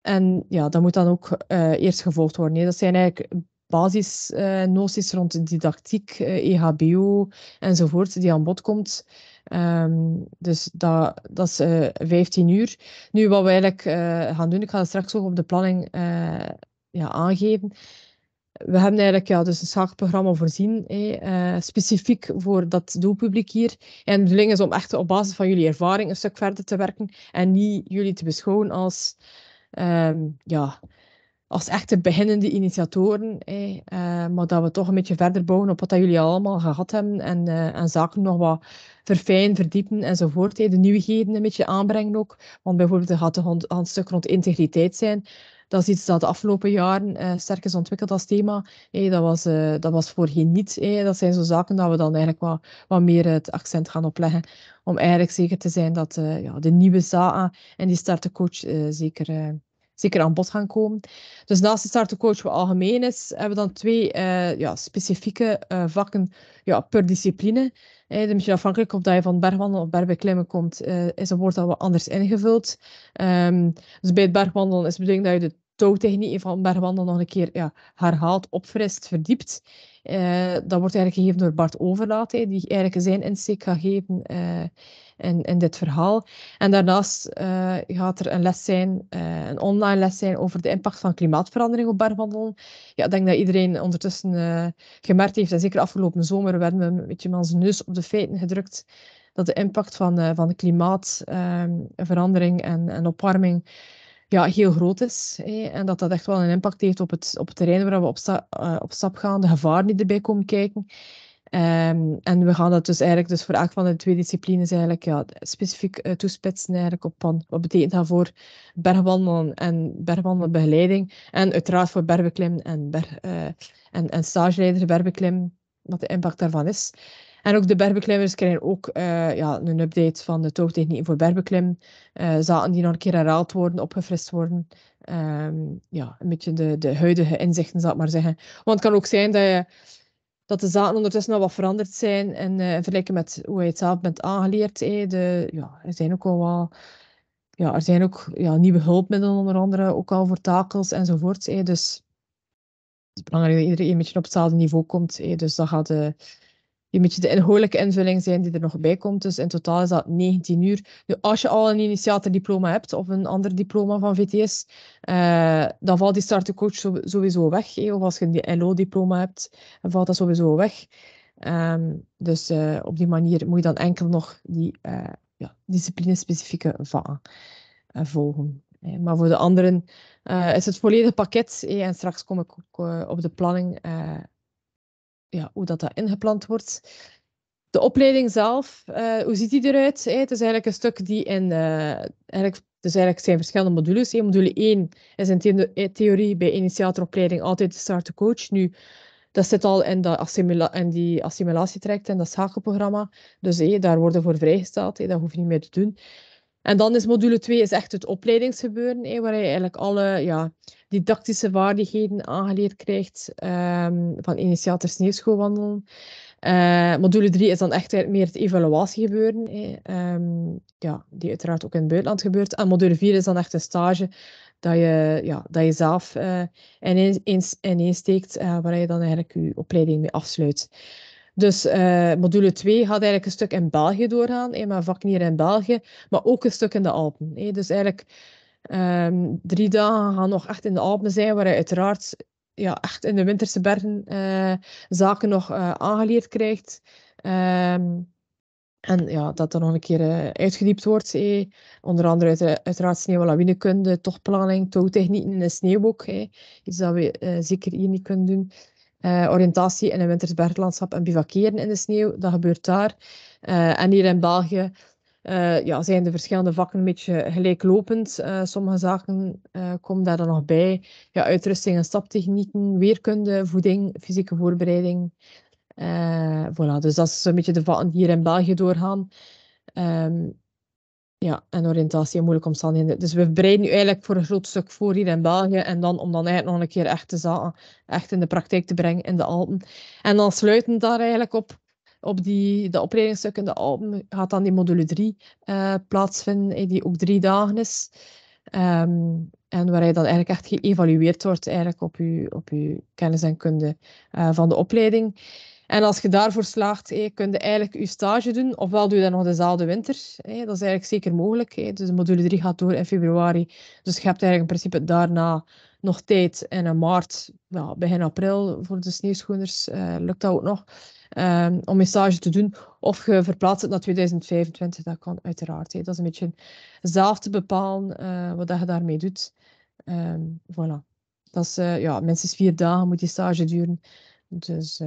En ja, dat moet dan ook eh, eerst gevolgd worden. Dat zijn eigenlijk basisnoties rond didactiek, EHBO e enzovoort, die aan bod komt. Um, dus dat, dat is 15 eh, uur. Nu, wat we eigenlijk eh, gaan doen, ik ga het straks ook op de planning eh, ja, aangeven. We hebben eigenlijk ja, dus een schakelprogramma voorzien, eh, specifiek voor dat doelpubliek hier. En de bedoeling is om echt op basis van jullie ervaring een stuk verder te werken en niet jullie te beschouwen als ehm, ja, als echte beginnende initiatoren. Eh, maar dat we toch een beetje verder bouwen op wat jullie allemaal gehad hebben. En, uh, en zaken nog wat verfijnen, verdiepen enzovoort. Eh, de nieuwigheden een beetje aanbrengen ook. Want bijvoorbeeld er gaat een stuk rond integriteit zijn. Dat is iets dat de afgelopen jaren eh, sterk is ontwikkeld als thema. dat, was, eh, dat was voorheen niet. dat zijn zo zaken dat we dan eigenlijk wat, wat meer het accent gaan opleggen. Om eigenlijk zeker te zijn dat eh, ja, de nieuwe za en die startercoach zeker zeker aan bod gaan komen. Dus naast de startcoach wat algemeen is, hebben we dan twee eh, ja, specifieke eh, vakken ja, per discipline. is dus afhankelijk of dat je van bergwandelen of bergbeklimmen komt, eh, is dat woord dat wat anders ingevuld. Ehm, dus bij het bergwandelen is de bedoeling dat je de touwtechniek van bergwandelen nog een keer ja, herhaalt, opfrist, verdiept. dat wordt eigenlijk gegeven door Bart Overlaat, die eigenlijk zijn insteek gaat geven in, in dit verhaal. En daarnaast eh, gaat er een les zijn, eh, een online les zijn over de impact van klimaatverandering op bergwandelen. Ja, ik denk dat iedereen ondertussen eh, gemerkt heeft, en zeker afgelopen zomer werden we een beetje met onze neus op de feiten gedrukt, dat de impact van, van de klimaatverandering en, en opwarming ja, heel groot is. en dat dat echt wel een impact heeft op het, op het terrein waar we op, op stap gaan, de gevaren die erbij komen kijken. Ehm, en we gaan dat dus eigenlijk dus voor elk van de twee disciplines eigenlijk ja, specifiek eh, toespitsen eigenlijk op wat betekent dat voor bergwandelen en bergwandelbegeleiding en uiteraard voor bergbeklimmen en, ber, uh, en, en stageleider bergbeklim, wat de impact daarvan is. En ook de bergbeklimmers krijgen ook eh, ja, een update van de touwtechnieken voor bergbeklim. Uh, die nog een keer herhaald worden, opgefrist worden. Ehm, ja, een beetje de, de huidige inzichten, zal ik maar zeggen. Want het kan ook zijn dat je dat de zaken ondertussen al wat veranderd zijn en uh, in vergelijking met hoe je het zelf bent aangeleerd. de, ja, er zijn ook al wat, ja, er zijn ook ja, nieuwe hulpmiddelen onder andere, ook al voor takels enzovoort. dus het is belangrijk dat iedereen een beetje op hetzelfde niveau komt. dus dat gaat, de eh, een beetje de inhoudelijke invulling zijn die er nog bij komt. Dus in totaal is dat 19 uur. Nu, als je al een initiatordiploma hebt of een ander diploma van VTS, eh, dan valt die startercoach sowieso weg. Of als je een LO-diploma hebt, dan valt dat sowieso weg. Ehm, dus eh, op die manier moet je dan enkel nog die uh, ja, discipline-specifieke vakken volgen. Maar voor de anderen is het volledige pakket. En straks kom ik ook op de planning ja, hoe dat, dat ingepland wordt. De opleiding zelf, eh, hoe ziet die eruit? Eh, het is eigenlijk een stuk die in... Uh, eigenlijk, dus eigenlijk zijn verschillende modules. module 1 is in theorie bij initiatoropleiding altijd de start coach. Nu, dat zit al in, dat assimila in die assimilatietraject en dat schakelprogramma. Dus daar worden voor vrijgesteld. dat hoef je niet meer te doen. En dan is module 2 is echt het opleidingsgebeuren, waar je eigenlijk alle... Ja, didactische vaardigheden aangeleerd krijgt ehm, van initiatief sneeuwschoolwandelen. Eh, module 3 is dan echt meer het evaluatiegebeuren, ehm, ja, die uiteraard ook in het buitenland gebeurt. En module 4 is dan echt een stage dat je, ja, dat je zelf uh, eh, ineens, ineens, steekt, uh, eh, waar je dan eigenlijk je opleiding mee afsluit. Dus module 2 gaat eigenlijk een stuk in België doorgaan, eh, maar vak in België, maar ook een stuk in de Alpen. Dus eigenlijk Ehm, drie dagen gaan nog echt in de Alpen zijn, waar je uiteraard ja, echt in de winterse bergen eh, zaken nog eh, aangeleerd krijgt. Ehm, en ja, dat er nog een keer eh, uitgediept wordt. Eh. Onder andere uit, uiteraard sneeuw- en lawinekunde, tochtplanning, touwtechnieken in sneeuwboek. Eh. Iets dat we zeker hier niet kunnen doen. oriëntatie in een winterse berglandschap en bivakeren in de sneeuw, dat gebeurt daar. en hier in België eh, ja, zijn de verschillende vakken een beetje gelijklopend. Uh, sommige zaken uh, eh, komen daar dan nog bij. Ja, uitrusting en staptechnieken, weerkunde, voeding, fysieke voorbereiding. voilà, dus dat is een beetje de vakken die hier in België doorgaan. Um, ja, en oriëntatie en moeilijke omstandigheden. Dus we breiden nu eigenlijk voor een groot stuk voor hier in België. En dan om dan eigenlijk nog een keer echt te zaken echt in de praktijk te brengen in de Alpen. En dan sluitend daar eigenlijk op op die, de opleidingsstuk de Alpen gaat dan die module 3 eh, plaatsvinden, eh, die ook drie dagen is. Ehm, en waar je dan eigenlijk echt geëvalueerd wordt eigenlijk op je, op je kennis en kunde eh, van de opleiding. En als je daarvoor slaagt, hey, kun je eigenlijk je stage doen, ofwel doe je dat nog dezelfde winter. dat is eigenlijk zeker mogelijk. Hey. Dus module 3 gaat door in februari. Dus je hebt eigenlijk in principe daarna nog tijd in maart, begin april voor de sneeuwschoeners eh, lukt dat ook nog. Um, om een stage te doen. Of je verplaatst het naar 2025, dat kan uiteraard. Dat is een beetje zelf te bepalen eh, wat je daarmee doet. Um, voilà. Dat is, eh, ja, minstens vier dagen moet die stage duren. Dus...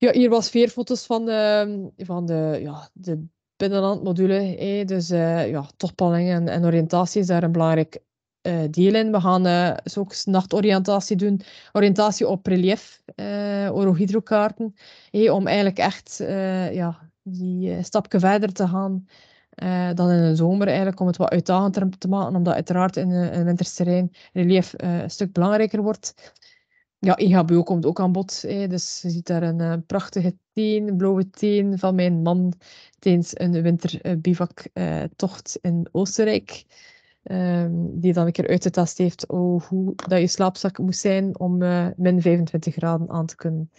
Ja, hier was vier foto's van de, van de, ja, de binnenlandmodule. Hè. Dus ja, toch en, en, oriëntatie is daar een belangrijk uh, We gaan uh, eh, ook nachtoriëntatie doen, oriëntatie op relief, uh, eh, orohydrokaarten, om eigenlijk echt ja, die stapje verder te gaan dan in de zomer, eigenlijk, om het wat uitdagender te maken, omdat uiteraard in een wintersterrein relief een stuk belangrijker wordt. Ja, e komt ook aan bod. Dus je ziet daar een prachtige teen, blauwe teen van mijn man tijdens een winterbivaktocht in Oostenrijk. Ehm, die dan een keer uit de test heeft oh, hoe dat je slaapzak moest zijn om eh, min 25 graden aan te kunnen.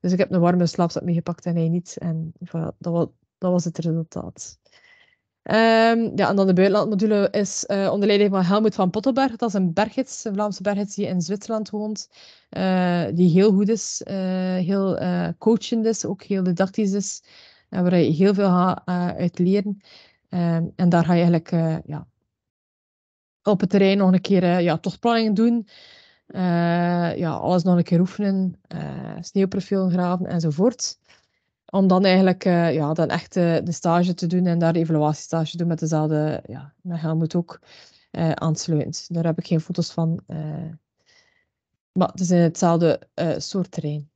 Dus ik heb een warme slaapzak meegepakt en hij niet. En dat, was, dat was het resultaat. Ehm, ja, en dan de buitenlandmodule is eh, onder leiding van Helmut van Pottelberg. Dat is een berghits, een Vlaamse berghits die in Zwitserland woont. Eh, die heel goed is, heel coachend is, ook heel didactisch is. waar je heel veel gaat uit leren. Ehm, en daar ga je eigenlijk ja, op het terrein nog een keer eh, ja, tochtplanning doen. Eh, ja, alles nog een keer oefenen, uh, eh, sneeuwprofielen graven enzovoort. Om dan eigenlijk ja, dan echt de stage te doen en daar de evaluatiestage te doen met dezelfde, ja, met moet ook, aansluitend. Daar heb ik geen foto's van. maar het is in hetzelfde soort terrein.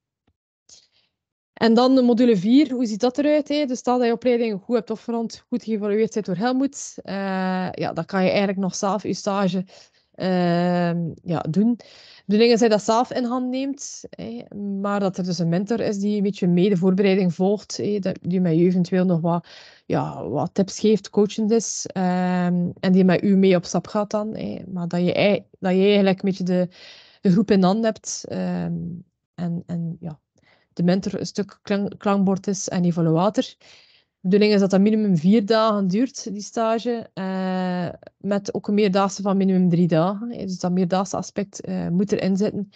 En dan de module 4, hoe ziet dat eruit? Hè? Dus stel dat je opleiding goed hebt opgerond, goed geëvalueerd bent door Helmoet, eh, ja, dan kan je eigenlijk nog zelf je stage ehm, ja, doen. De dingen zijn dat zelf in hand neemt, hè? maar dat er dus een mentor is die een beetje mede voorbereiding volgt, hè? die met je eventueel nog wat, ja, wat tips geeft, coachend is, ehm, en die met u mee op stap gaat dan. Hè? Maar dat je, dat je eigenlijk een beetje de, groep in hand hebt ehm, en, en ja, de mentor een stuk klankbord is en evaluator. De bedoeling is dat dat minimum vier dagen duurt, die stage. Eh, met ook een meerdaagse van minimum drie dagen. Eh, dus dat meerdaagse aspect eh, moet erin zitten.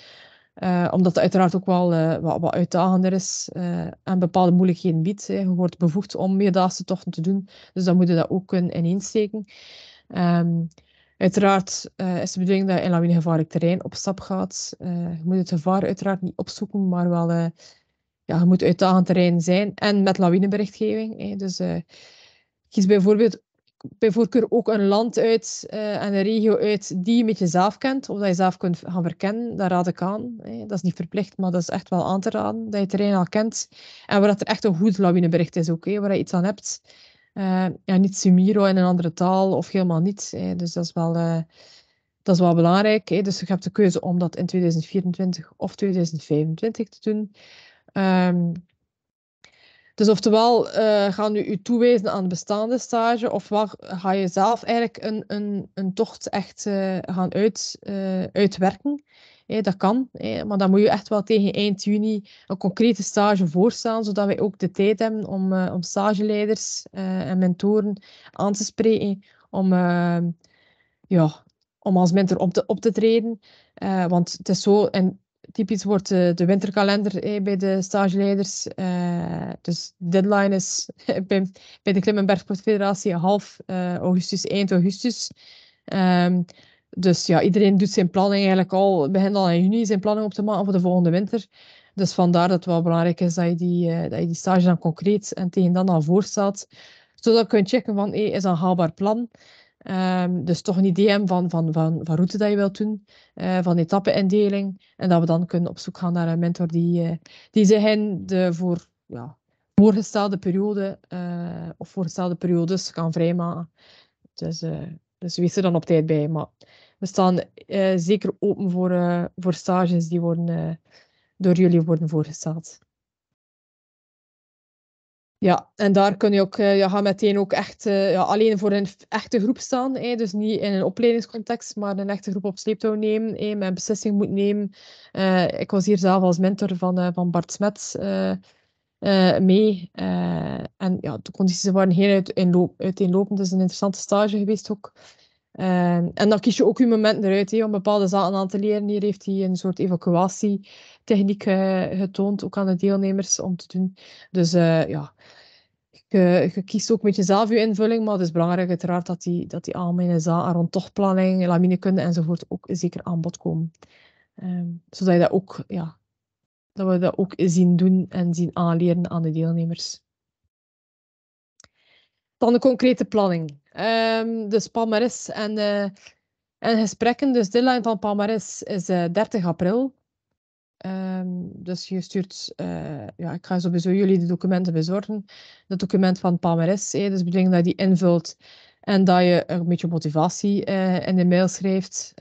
omdat het uiteraard ook wel wat, wat, uitdagender is en bepaalde moeilijkheden biedt. Hè. Je wordt bevoegd om meerdaagse tochten te doen. Dus dan moet je dat ook kunnen ineensteken. Ehm, uiteraard is de bedoeling dat je in lawinegevaarlijk terrein op stap gaat. je moet het gevaar uiteraard niet opzoeken, maar wel je moet uitdagend terrein zijn. En met lawineberichtgeving. Hè. Dus eh, kies bijvoorbeeld bij voorkeur ook een land uit eh, en een regio uit die je met jezelf kent, of dat je zelf kunt gaan verkennen, dat raad ik aan. Hè. Dat is niet verplicht, maar dat is echt wel aan te raden, dat je het terrein al kent. En waar dat er echt een goed lawinebericht is ook, waar je iets aan hebt. Uh, ja, niet Sumiro in een andere taal of helemaal niet. Hè. Dus dat is wel, dat is wel belangrijk. Hè. Dus je hebt de keuze om dat in 2024 of 2025 te doen. Ehm, dus oftewel uh, eh, gaan nu u toewijzen aan bestaande stage, ofwel ga je zelf eigenlijk een, een, een tocht echt eh, gaan uit, eh, uitwerken. dat kan, maar dan moet je echt wel tegen eind juni een concrete stage voorstaan, zodat wij ook de tijd hebben om, om stageleiders en mentoren aan te spreken, om, ehm, ja, om als mentor op te, op te treden. want het is zo, en typisch wordt de winterkalender eh, bij de stageleiders. Eh, dus de deadline is bij, de Klimmenberg Federatie half eh, augustus, eind augustus. Ehm, dus ja, iedereen doet zijn planning eigenlijk al, begint al in juni zijn planning op te maken voor de volgende winter. Dus vandaar dat het wel belangrijk is dat je die, dat je die stage dan concreet en tegen dan al voorstaat. Zodat je kunt checken van, hey, is dat een haalbaar plan? Ehm, dus toch een idee van, van, van, van route dat je wilt doen, eh, van etappe-indeling. En dat we dan kunnen op zoek gaan naar een mentor die, eh, die zich in de voor, ja, voorgestelde periode eh, of voorgestelde periodes kan vrijmaken. Dus, dus wees er dan op tijd bij. Maar we staan zeker open voor, voor stages die worden, door jullie worden voorgesteld. Ja, en daar kun je ook, eh, je gaat meteen ook echt eh, ja, alleen voor een echte groep staan. Hè. Dus niet in een opleidingscontext, maar een echte groep op sleeptouw nemen. Hè. Mijn beslissing moet nemen. Eh, ik was hier zelf als mentor van, van Bart Smets mee. en ja, de condities waren heel uit, uiteenlopend. Het is dus een interessante stage geweest ook. Ehm, en dan kies je ook je moment eruit om bepaalde zaken aan te leren. Hier heeft hij een soort evacuatietechniek uh, getoond, ook aan de deelnemers om te doen. Dus eh, ja, je, eh, kiest ook met jezelf je invulling, maar het is belangrijk uiteraard dat die, dat die algemene zaken rond tochtplanning, laminekunde enzovoort ook zeker aan bod komen. Ehm, zodat je dat ook, ja, dat we dat ook zien doen en zien aanleren aan de deelnemers dan de concrete planning. dus Palmares en, eh, en gesprekken. Dus de deadline van Palmares is 30 eh, april. Ehm, dus je stuurt, eh, ja, ik ga sowieso jullie de documenten bezorgen. Dat document van Palmares, eh, dus bedoel dat je die invult en dat je een beetje motivatie in de mail schrijft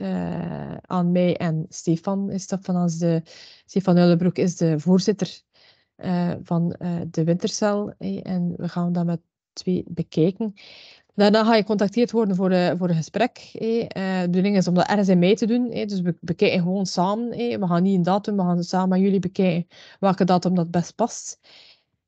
aan mij en Stefan. Is dat als de, Stefan Ullebroek is de voorzitter van de Wintercel. en we gaan dan met twee bekijken. Daarna ga je contacteerd worden voor, uh, voor een gesprek. Eh, de bedoeling is om dat ergens in mee te doen. Dus we bekijken gewoon samen. We gaan niet een datum, we gaan samen met jullie bekijken welke datum dat best past.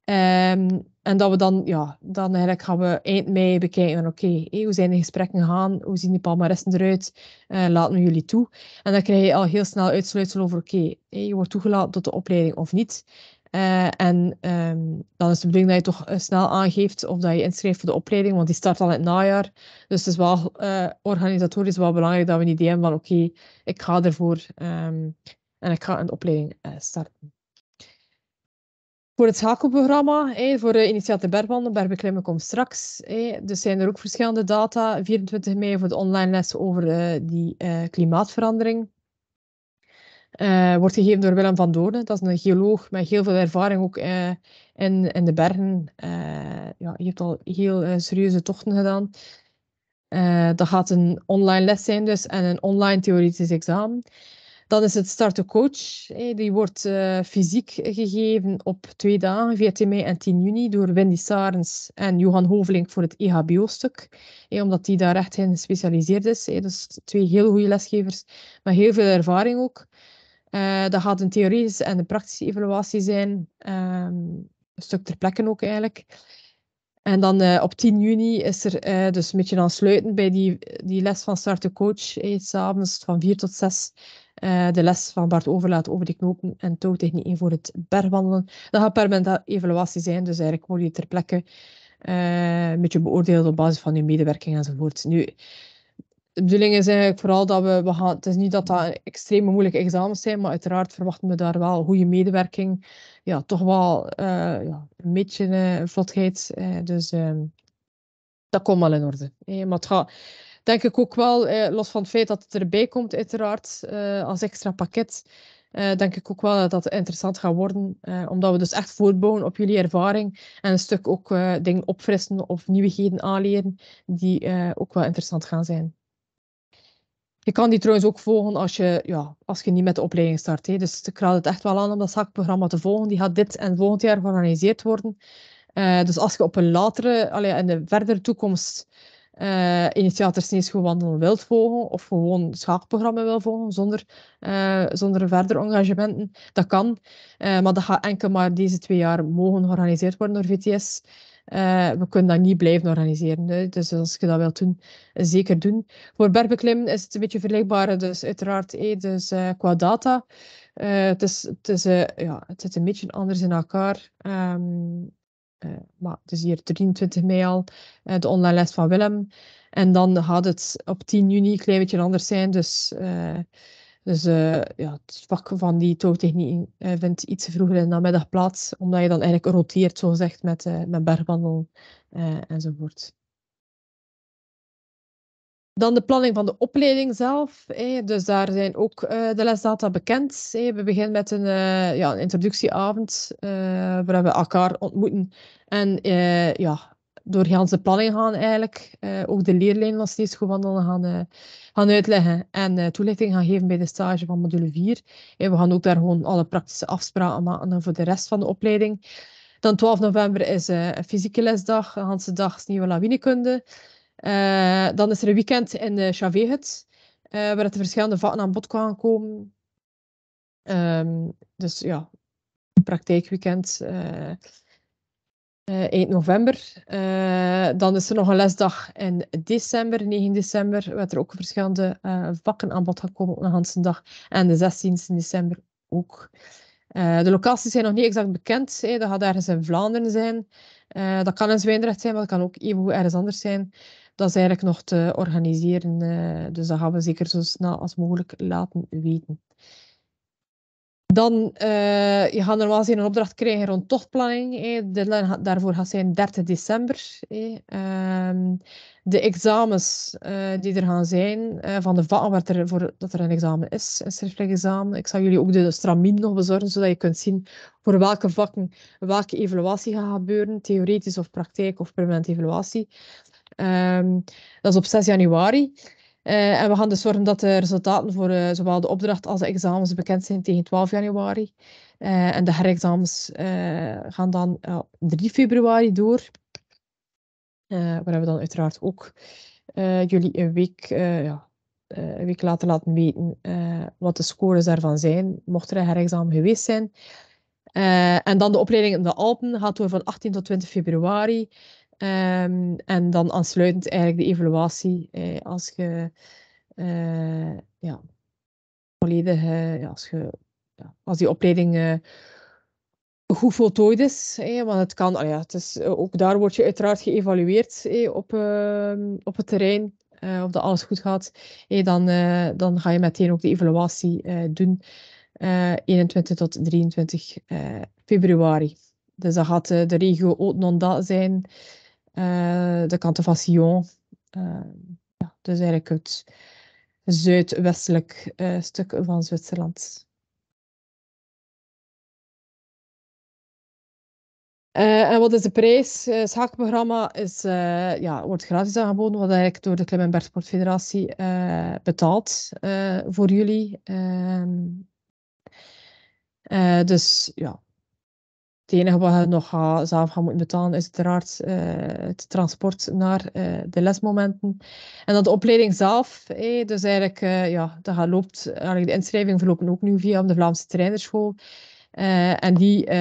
Ehm, en dat we dan, ja, dan eigenlijk gaan we eind mei bekijken oké, hoe zijn de gesprekken gegaan, hoe zien die palmaressen eruit, uh, laten we jullie toe. En dan krijg je al heel snel uitsluitsel over oké, je wordt toegelaten tot de opleiding of niet. Eh, en ehm, dan is de bedoeling dat je toch eh, snel aangeeft of dat je inschrijft voor de opleiding, want die start al in het najaar. Dus het is wel eh, organisatorisch wel belangrijk dat we een idee hebben van oké, ik ga ervoor um, en ik ga een opleiding starten. Voor het schakelprogramma, voor de initiatie Berbanden, Berbeklimmen komt straks. Er dus zijn er ook verschillende data. 24 mei voor de online les over die klimaatverandering. Eh, wordt gegeven door Willem van Doornen. Dat is een geoloog met heel veel ervaring ook eh, in, in de bergen. Uh, ja, hij heeft al heel serieuze tochten gedaan. dat gaat een online les zijn dus en een online theoretisch examen. Dan is het Start Coach. die wordt fysiek gegeven op twee dagen, 14 mei en 10 juni, door Wendy Sarens en Johan Hovelink voor het EHBO-stuk. omdat die daar echt in gespecialiseerd is. dus twee heel goede lesgevers met heel veel ervaring ook. Uh, dat gaat een theoretische en een praktische evaluatie zijn. Ehm, een stuk ter plekke ook eigenlijk. En dan eh, op 10 juni is er uh, dus een beetje aansluitend bij die, die les van Start coach Coach. s S'avonds van 4 tot 6. de les van Bart Overlaat over de knopen en in voor het bergwandelen. Dat gaat permanent evaluatie zijn. Dus eigenlijk word je ter plekke een beetje beoordeeld op basis van je medewerking enzovoort. Nu, de bedoeling is eigenlijk vooral dat we, we gaan, het is niet dat dat extreem moeilijke examens zijn, maar uiteraard verwachten we daar wel goede medewerking. Ja, toch wel eh, ja, een beetje uh, vlotheid. Eh, dus ehm, dat komt wel in orde. Eh, maar het gaat, denk ik ook wel, eh, los van het feit dat het erbij komt uiteraard, als extra pakket, denk ik ook wel dat dat interessant gaat worden. omdat we dus echt voortbouwen op jullie ervaring en een stuk ook dingen opfrissen of nieuwigheden aanleren die ook wel interessant gaan zijn. Je kan die trouwens ook volgen als je, ja, als je niet met de opleiding start. Hè. Dus ik raad het echt wel aan om dat hakprogramma te volgen. Die gaat dit en volgend jaar georganiseerd worden. Eh, dus als je op een latere, allee, in de verdere toekomst uh, in het wandelen wilt volgen of gewoon het schaakprogramma wil volgen zonder, eh, zonder verder engagementen, dat kan. maar dat gaat enkel maar deze twee jaar mogen georganiseerd worden door VTS. Eh, we kunnen dat niet blijven organiseren. Hè. Dus als je dat wilt doen, eh, zeker doen. Voor bergbeklimmen is het een beetje vergelijkbaar, dus uiteraard dus, eh, qua data. het, is, het, is, ja, het zit een beetje anders in elkaar. Um, maar dus hier 23 mei al, de online les van Willem. En dan gaat het op 10 juni een klein beetje anders zijn. Dus dus eh, ja, het vak van die touwtechniek eh, vindt iets vroeger in de namiddag plaats, omdat je dan eigenlijk roteert, zo gezegd, met, uh, met bergwandelen enzovoort. Dan de planning van de opleiding zelf. dus daar zijn ook de lesdata bekend. We beginnen met een, ja, een introductieavond uh, waar we elkaar ontmoeten en ja, door de planning gaan eigenlijk eh, ook de leerlijn nog steeds goed wandelen gaan, eh, gaan uitleggen en eh, toelichting gaan geven bij de stage van module 4. En we gaan ook daar gewoon alle praktische afspraken maken voor de rest van de opleiding. Dan 12 november is een fysieke lesdag, een dag nieuwe lawinekunde. dan is er een weekend in de Chavehut, waar de verschillende vakken aan bod kwamen komen. Ehm, dus ja, praktijkweekend. Eh, eind november. Eh, dan is er nog een lesdag in december, 9 december, werd er ook verschillende eh, vakken aan bod gekomen op een dag En de 16 december ook. de locaties zijn nog niet exact bekend. Dat gaat ergens in Vlaanderen zijn. dat kan in Zwijndrecht zijn, maar dat kan ook even ergens anders zijn. Dat is eigenlijk nog te organiseren. dus dat gaan we zeker zo snel als mogelijk laten weten. Dan, uh, je gaat normaal gezien een opdracht krijgen rond tochtplanning. De deadline daarvoor gaat zijn 30 december. Ehm, de examens eh, die er gaan zijn, eh, van de vakken waar er, voor, dat er een examen is, een schriftelijk examen. Ik zal jullie ook de stramien nog bezorgen, zodat je kunt zien voor welke vakken welke evaluatie gaat gebeuren, theoretisch of praktijk of permanente evaluatie. Ehm, dat is op 6 januari. Eh, en we gaan dus zorgen dat de resultaten voor eh, zowel de opdracht als de examens bekend zijn tegen 12 januari. Eh, en de herexamens gaan dan op 3 februari door. waar we dan uiteraard ook jullie een week, ja, een week later laten weten wat de scores daarvan zijn, mocht er een herexamen geweest zijn. en dan de opleiding in de Alpen gaat door van 18 tot 20 februari. Ehm, en dan aansluitend eigenlijk de evaluatie eh, als je eh, ja, volledig, als, je, ja, als die opleiding eh, goed voltooid is. want het kan, oh ja, het is, eh, ook daar word je uiteraard geëvalueerd op, ehm, op het terrein. of dat alles goed gaat, dan, dan ga je meteen ook de evaluatie doen. 21 tot 23 februari. Dus dat gaat de regio Haute-Nonda zijn. Eh, de kanten van Sion. Eh, ja, dus eigenlijk het zuidwestelijk eh, stuk van Zwitserland. en wat is de prijs? het schaakprogramma is, ja, wordt gratis aangeboden, wordt eigenlijk door de Clement Federatie betaald voor jullie. Ehm, dus ja, het enige wat je nog zelf gaat moeten betalen is uiteraard eh, het transport naar eh, de lesmomenten. En dan de opleiding zelf. Hey, dus eigenlijk, uh, ja, dat gaat, loopt, eigenlijk de inschrijvingen verlopen ook nu via de Vlaamse Trainerschool. en die,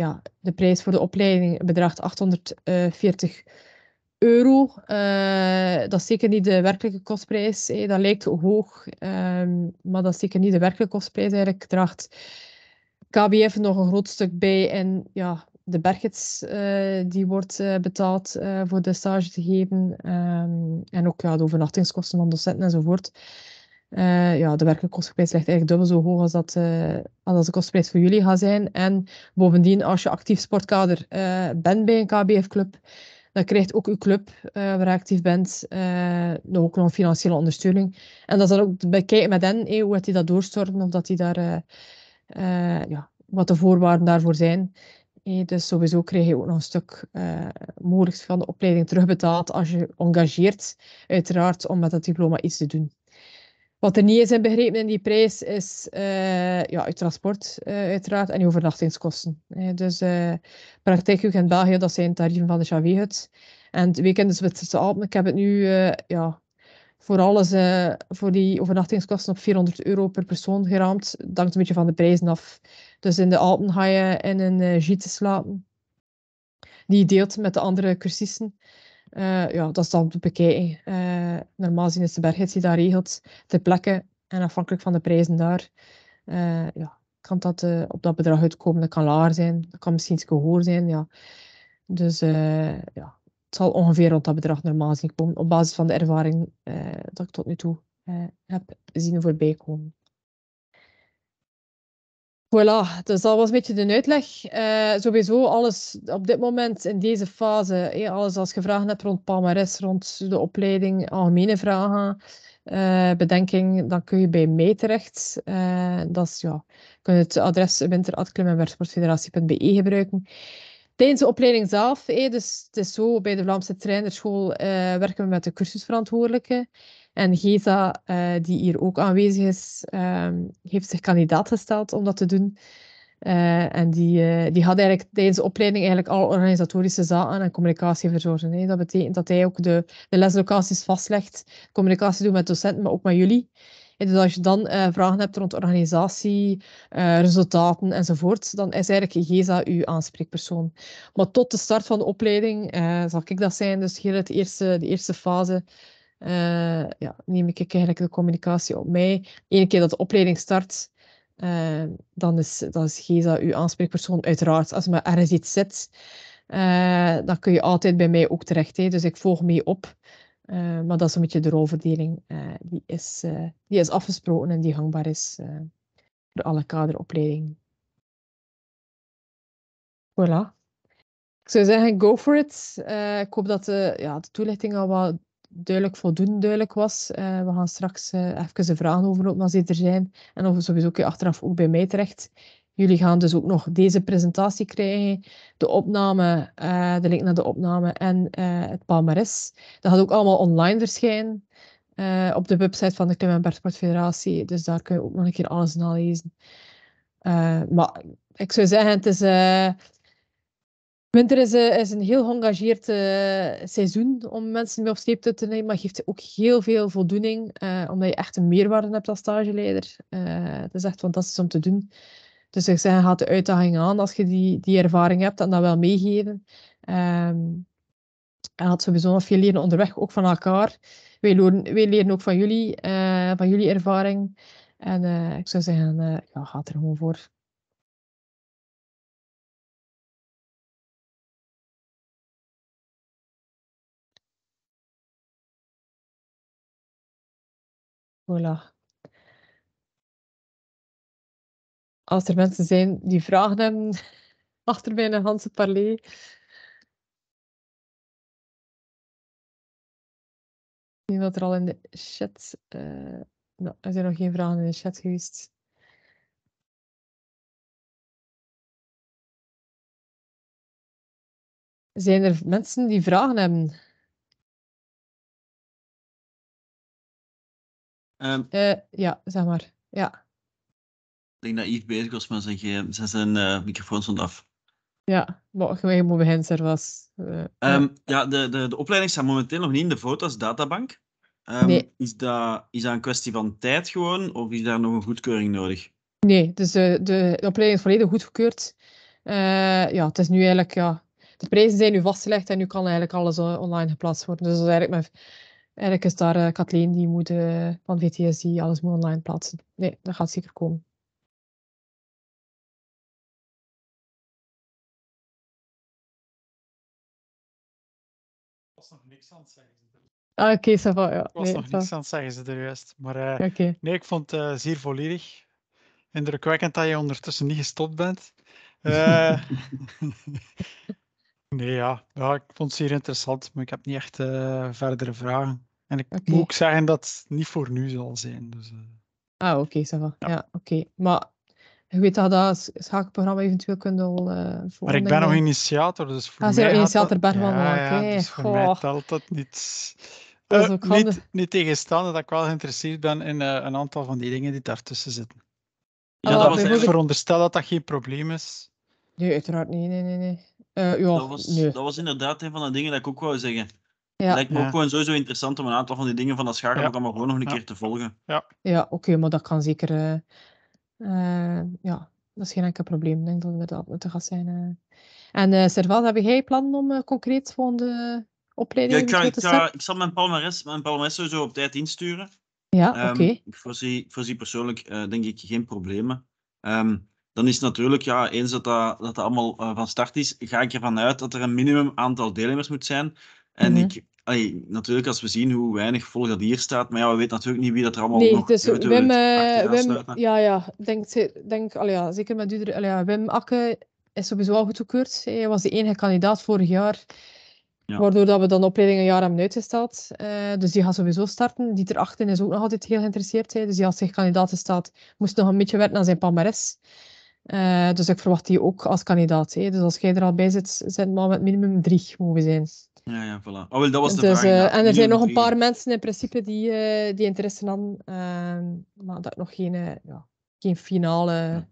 ja, de prijs voor de opleiding bedraagt 840 euro. dat is zeker niet de werkelijke kostprijs. dat lijkt hoog, ehm, maar dat is zeker niet de werkelijke kostprijs. Eigenlijk draagt KBF nog een groot stuk bij en ja, de berggids eh, die wordt eh, betaald eh, voor de stage te geven. Ehm, en ook ja, de overnachtingskosten van docenten enzovoort. ja, de werkelijke ligt eigenlijk dubbel zo hoog als dat, als de kostprijs voor jullie gaat zijn. En bovendien, als je actief sportkader bent bij een KBF-club, dan krijgt ook uw club waar je actief bent nog ook nog een financiële ondersteuning. En dat is dan ook bekijken met hen, hoe het hij dat doorstorten of dat hij daar eh, ja, wat de voorwaarden daarvoor zijn. Eh, dus sowieso krijg je ook nog een stuk uh, mogelijk van de opleiding terugbetaald als je engageert, uiteraard, om met dat diploma iets te doen. Wat er niet is in begrepen in die prijs is ja, je transport uiteraard en je overnachtingskosten. dus uh, praktijkuur in België, dat zijn tarieven van de Chavé-hut. En weekenden Zwitserse Alpen, ik heb het nu ja, vooral is eh, voor die overnachtingskosten op 400 euro per persoon geraamd. Dat hangt een beetje van de prijzen af. Dus in de Alpen ga je in een uh, slapen, die je deelt met de andere cursisten. Eh, ja, dat is dan te bekijken. Uh, normaal gezien is de het die daar regelt, ter plekke. En afhankelijk van de prijzen daar, ja, kan dat op dat bedrag uitkomen. Dat kan laar zijn, dat kan misschien iets gehoor zijn. Ja. Dus ja, het zal ongeveer rond dat bedrag normaal zien komen, op basis van de ervaring eh, dat ik tot nu toe eh, heb zien voorbij komen. Voilà, dus dat was een beetje de uitleg. Eh, sowieso alles op dit moment in deze fase, eh, alles als je vragen hebt rond palmares, rond de opleiding, algemene vragen, bedenking, dan kun je bij mij terecht. dat is, ja, je kunt het adres winteratclim.be e gebruiken. Tijdens de opleiding zelf, dus het is zo, bij de Vlaamse trainerschool eh, werken we met de cursusverantwoordelijke. En Geza, eh, die hier ook aanwezig is, ehm, heeft zich kandidaat gesteld om dat te doen. Eh, en die, die had eigenlijk tijdens de opleiding eigenlijk al organisatorische zaken en communicatie verzorgen. Dat betekent dat hij ook de, de leslocaties vastlegt, communicatie doet met docenten, maar ook met jullie dus als je dan eh, vragen hebt rond organisatie, eh, resultaten enzovoort, dan is eigenlijk GESA uw aanspreekpersoon. Maar tot de start van de opleiding eh, zal ik dat zijn, dus hier het eerste, de eerste fase. ja, neem ik eigenlijk de communicatie op mij. Eén keer dat de opleiding start, dan is, dan is Geza uw aanspreekpersoon. Uiteraard, als er ergens iets zit, dan kun je altijd bij mij ook terecht. Hè. Dus ik volg mee op. Eh, maar dat is een beetje de rolverdeling eh, die, is, eh, die is afgesproken en die hangbaar is voor alle kaderopleidingen. Voilà. Ik zou zeggen, go for it. ik hoop dat de, ja, de toelichting al wel duidelijk, voldoende duidelijk was. we gaan straks even de vragen overlopen als die er zijn. En of sowieso ook je achteraf ook bij mij terecht. Jullie gaan dus ook nog deze presentatie krijgen, de opname, eh, de link naar de opname en eh, het palmares. Dat gaat ook allemaal online verschijnen eh, op de website van de Klim en Federatie. Dus daar kun je ook nog een keer alles nalezen. maar ik zou zeggen, het is... Winter is, is, een heel geëngageerd seizoen om mensen mee op sleep te nemen, maar geeft ook heel veel voldoening, omdat je echt een meerwaarde hebt als stageleider. Uh, het is echt fantastisch om te doen. Dus ik zeg, gaat de uitdaging aan als je die, die ervaring hebt en dat wel meegeven. Ehm, en dat sowieso, nog je leren onderweg ook van elkaar. Wij leren, wij leren ook van jullie, eh, van jullie ervaring. En eh, ik zou zeggen, uh, ja, ga er gewoon voor. Voilà. als er mensen zijn die vragen hebben achter mijn Hanse parley. Ik zie dat er al in de chat. Eh, nou, er zijn nog geen vragen in de chat geweest. Zijn er mensen die vragen hebben? Ehm. Eh, ja, zeg maar. Ja. Ik denk dat Yves bezig was met zijn, zijn, zijn eh, microfoon stond af. Ja, wat je moet begin was. Eh, ehm, ja, de, de, de opleiding staat momenteel nog niet in de foto's databank. Ehm, nee. is, dat, is dat een kwestie van tijd gewoon, of is daar nog een goedkeuring nodig? Nee, dus de, de, opleiding is volledig goedgekeurd. Eh, ja, het is nu eigenlijk, ja, de prijzen zijn nu vastgelegd en nu kan eigenlijk alles online geplaatst worden. Dus eigenlijk, met, eigenlijk is daar uh, Kathleen, die moet van VTS, die alles moet online plaatsen. Nee, dat gaat zeker komen. interessant, ze ah, oké, okay, was nog niks aan het zeggen, ze er juist. Maar eh, nee, ik vond het eh, zeer volledig. Indrukwekkend dat je ondertussen niet gestopt bent. Uh, nee, ja. ja. Ik vond het zeer interessant, maar ik heb niet echt verdere vragen. En ik moet ook zeggen dat het niet voor nu zal zijn. Dus, ah, oké, okay, ça ja oké. Maar je weet dat dat schakelprogramma eventueel kunnen al uh, Maar ik ben nog initiator, dus voor ah, mij... initiator, ja, dus voor mij telt dat niet... Dat is eh, ook niet, niet tegenstaande dat ik wel geïnteresseerd ben in eh, een aantal van die dingen die daartussen zitten. Ja, ah, dat was Ik veronderstel dat dat geen probleem is. Nee, uiteraard niet. Nee, nee, nee. Eh, ja, dat, was, dat was inderdaad een van de dingen dat ik ook wou zeggen. Ja. Lijkt me ook gewoon sowieso interessant om een aantal van die dingen van dat schakelprogramma ja. gewoon nog een keer te volgen. Ja, ja oké, maar dat kan zeker. Uh, ja, dat is geen enkel probleem. Ik denk dat we dat moeten gaan zijn. Eh. En uh, Serval, heb jij plannen om concreet de opleiding ja, ik ga, ik, kan ik zal mijn Palmares mijn Palmares sowieso op tijd insturen. Ja, ehm, oké. Ik voorzie, voorzie persoonlijk, denk ik, geen problemen. Um, dan is natuurlijk, ja, eens dat dat, dat, allemaal van start is, ga ik ervan uit dat er een minimum aantal deelnemers moet zijn. En mhm. ik natuurlijk, als we zien hoe weinig volk dat hier staat, maar ja, we weten natuurlijk niet wie dat er allemaal nee, nog dus Wim, eh, Wim ja, ja, denk, denk allee, ja, zeker met u, allee, ja, Wim Akke is sowieso al goedgekeurd. Hij was de enige kandidaat vorig jaar, waardoor dat we dan opleiding een jaar hebben uitgesteld. Uh, dus die gaat sowieso starten. Die Achten is ook nog altijd heel geïnteresseerd. Hè. Dus die als zich kandidaat staat, moest nog een beetje werken aan zijn palmarès. Eh, dus ik verwacht die ook als kandidaat. Hè. Dus als jij er al bij zit, zijn we met minimum drie mogen zijn. Ja, ja, voilà. Oh, wel, dat was de dus, eh, en er zijn nog een paar mensen in principe die, eh, die interesse hadden. Ehm, maar dat ik nog geen, eh, ja, geen finale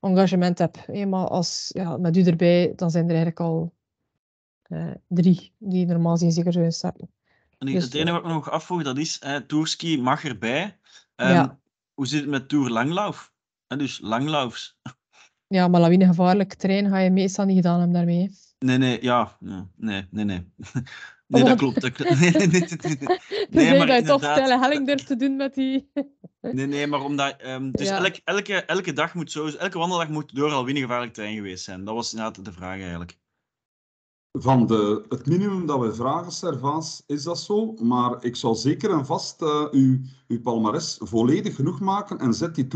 engagement heb. Eenmaal als, ja, met u erbij, dan zijn er eigenlijk al drie die normaal zien zeker zouden starten. En dus, het ene wat ik nog afvroeg, dat is, hè, tourski mag erbij. Ehm, hoe zit het met tour langlauf? en dus langlaufs. Ja, maar lawinegevaarlijk terrein ga je meestal niet gedaan hebben daarmee. Nee, nee, ja. Nee, nee, nee. Nee, dat klopt. Nee, nee, nee, nee, nee, maar toch stellen helling te doen met die... Nee, nee, maar omdat... Ehm, dus elke, elke, elke dag moet zo... Elke wandeldag moet door al winnen gevaarlijk terrein geweest zijn. Dat was inderdaad de vraag eigenlijk. Van de, het minimum dat we vragen, Servaas, is dat zo. Maar ik zal zeker en vast uh, eh, uw, uw palmares volledig genoeg maken en zet die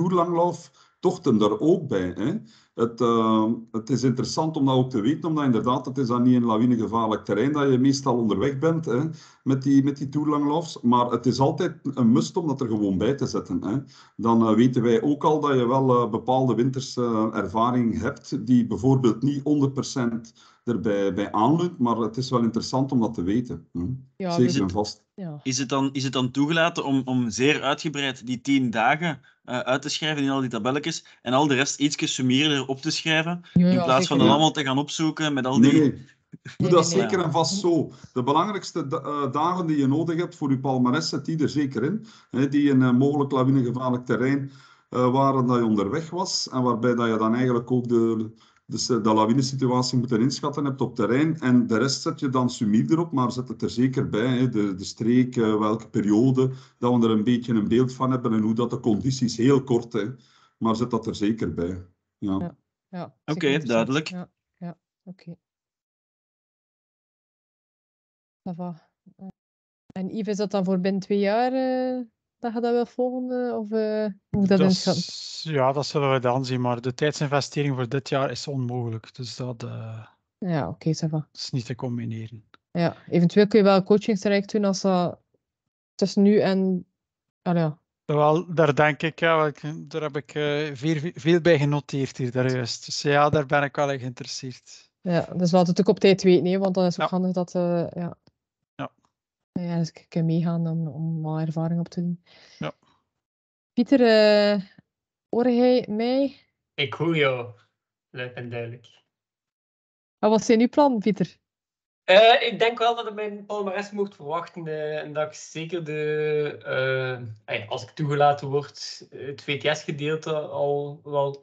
tochten er ook bij. Hè het, ehm, het is interessant om dat ook te weten, omdat inderdaad, het is dan niet een lawinegevaarlijk terrein dat je meestal onderweg bent hè, met die, met die toerlanglofs. Maar het is altijd een must om dat er gewoon bij te zetten. Hè. Dan eh, weten wij ook al dat je wel eh, bepaalde winterservaring eh, ervaring hebt die bijvoorbeeld niet 100% erbij bij aanleunt. Maar het is wel interessant om dat te weten. Hm? Ja, Zeker dus en vast. Is, het dan, is het dan toegelaten om, om zeer uitgebreid die tien dagen eh, uit te schrijven in al die tabelletjes en al de rest iets summeerder op te schrijven, in plaats van dat allemaal te gaan opzoeken met al die... Nee. Doe dat zeker en vast zo. De belangrijkste eh, dagen die je nodig hebt voor je palmarès, zet die er zeker in. die in eh, mogelijk lawinegevaarlijk terrein waren dat je onderweg was en waarbij dat je dan eigenlijk ook de, dus uh, eh, dat lawinesituatie moeten inschatten hebt op terrein. En de rest zet je dan sumier erop, maar zet het er zeker bij. Hè. De, de streek, eh, welke periode, dat we er een beetje een beeld van hebben en hoe dat de condities heel kort. Hè. Maar zet dat er zeker bij. Ja. ja, Oké, duidelijk. Ja, ja oké. Okay. Nou, en Yves, is dat dan voor binnen twee jaar? Uh dat je dat wel volgen? Of uh, hoe dat, dat Ja, dat zullen we dan zien. Maar de tijdsinvestering voor dit jaar is onmogelijk. Dus dat eh, ja, oké, is niet te combineren. Ja, eventueel kun je wel een coachingstraject doen als dat tussen nu en... Ah, ja. Wel, daar denk ik, ja, daar heb ik eh, veel, veel bij genoteerd hier daar juist. Dus ja, daar ben ik wel in geïnteresseerd. Ja, dus laat het ook op tijd weten, hè, want dan is het ook handig dat... ja. Ja, dus ik kan meegaan om, om wat ervaring op te doen. Ja. Pieter, uh, hoor jij mij? Ik hoor jou, luid en duidelijk. Wat wat zijn uw plan, Pieter? Eh, ik denk wel dat ik mijn palmarès mocht verwachten uh, en dat ik zeker de, als ik toegelaten word, het VTS-gedeelte al wel,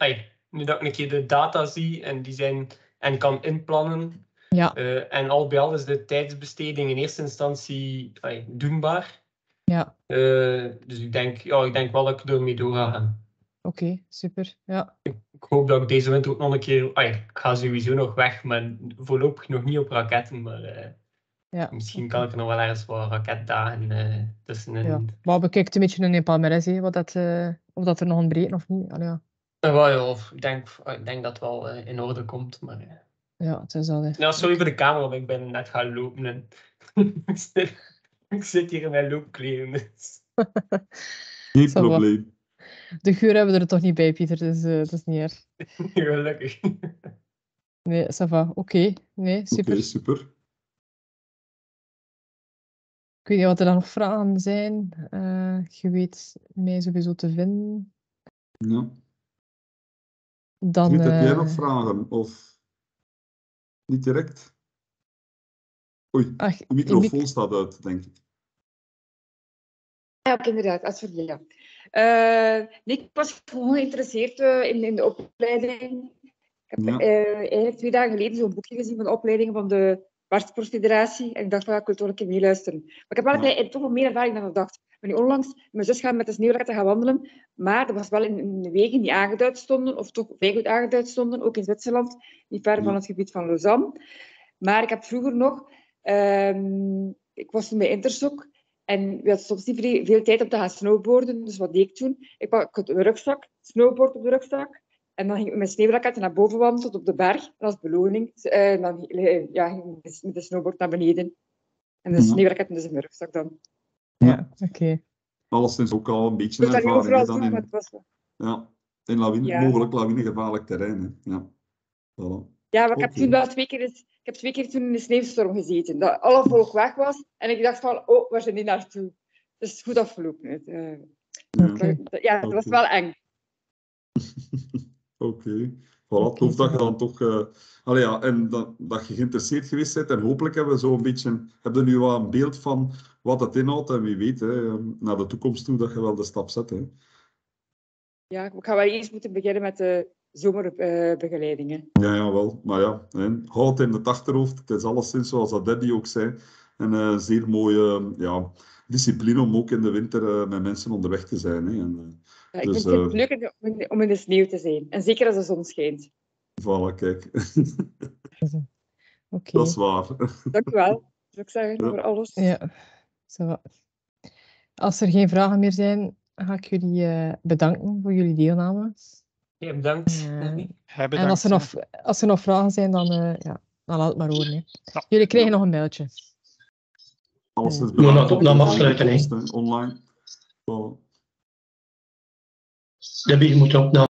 nu dat ik een keer de data zie en die zijn en kan inplannen, ja. Eh, en al bij al is de tijdsbesteding in eerste instantie doenbaar. Ja. Eh, dus ik denk, ja, ik denk wel dat ik ermee door ga gaan. Oké, super. Ja. Ik, ik, hoop dat ik deze winter ook nog een keer. Ay, ik ga sowieso nog weg, maar voorlopig nog niet op raketten. Maar eh, ja. misschien kan ik er nog wel ergens wat raketdagen uh, tussenin. Ja. Maar bekijkt een beetje in Nepal hè, wat dat, of dat er nog een breed of niet. ja. ja, ik denk, ik denk dat het wel in orde komt. Maar, ja, het is al Nou, sorry voor de camera, maar ik ben net gaan lopen. En... ik zit hier in mijn loopkleding Dus... Geen probleem. De geur hebben we er toch niet bij, Pieter, dus eh, dat is niet erg. Gelukkig. Nee, ça va. Oké. Nee, super. super. Ik weet niet wat er dan nog vragen zijn. Uh, je weet mij sowieso te vinden. Ja. Dan, dat jij eh, nog vragen? Of... Niet direct. Oei, de microfoon staat uit, denk ik. Ja, inderdaad, als voor Uh, ik was gewoon geïnteresseerd eh, in, in, de opleiding. Ik heb eh, eigenlijk twee dagen geleden zo'n boekje gezien van de opleiding van de Federatie. En ik dacht, van, ja, ik wil toch meeluisteren. Maar ik heb altijd toch nog meer ervaring dan ik dacht ben nu onlangs, mijn zus gaat met de sneeuwraketten gaan wandelen, maar dat was wel in, wegen die aangeduid stonden, of toch vrij goed aangeduid stonden, ook in Zwitserland, niet ver van het gebied van Lausanne. Maar ik heb vroeger nog, ehm, ik was toen bij Interzoek, en we hadden soms niet veel tijd om te gaan snowboarden, dus wat deed ik toen? Ik pakte een rugzak, snowboard op de rugzak, en dan ging ik met sneeuwraketten naar boven wandelen tot op de berg. En als beloning En eh, dan, eh, ja, ging ik met de snowboard naar beneden. En de sneeuwraketten dus in mijn rugzak dan. Ja, oké. Okay. is dus ook al een beetje ervaring. Dan in, Ja, in lawine, mogelijk lawinegevaarlijk terrein. Hè. Ja. Ja, maar ik heb toen wel twee keer, ik heb twee keer toen in de sneeuwstorm gezeten. Dat alle volk weg was. En ik dacht van, oh, waar zijn die naartoe? Dus het is goed afgelopen. Het, eh, ja. het was wel eng. Oké. Voilà, tof dat je dan toch... Uh, ja, en dat, dat, je geïnteresseerd geweest bent. En hopelijk hebben we zo een beetje... Hebben nu wel een beeld van wat het inhoudt. En wie weet, hè, ehm, naar de toekomst toe, dat je wel de stap zet. Hè. Ja, ik ga wel eerst moeten beginnen met de zomerbegeleidingen. ja, ja, wel. Maar ja, hè, houd in het achterhoofd. Het is alleszins, zoals dat Daddy ook zei, een eh, zeer mooie ja, discipline om ook in de winter eh, met mensen onderweg te zijn. Hè. En, ik vind het leuk om, om in de sneeuw te zijn. En zeker als de zon schijnt. Voilà, kijk. Okay. Dat is waar. Dank u wel. ik zeggen voor alles. Ja. Als er geen vragen meer zijn, ga ik jullie eh, bedanken voor jullie deelname. Heel bedankt. Uh, bedankt. En als er, nog, als er nog vragen zijn, dan, uh, ja, dan laat het maar horen. Jullie krijgen nog een mailtje. Alles is bedankt. Ja, dat opname afsluiten. Online. đã bị một cộng đồng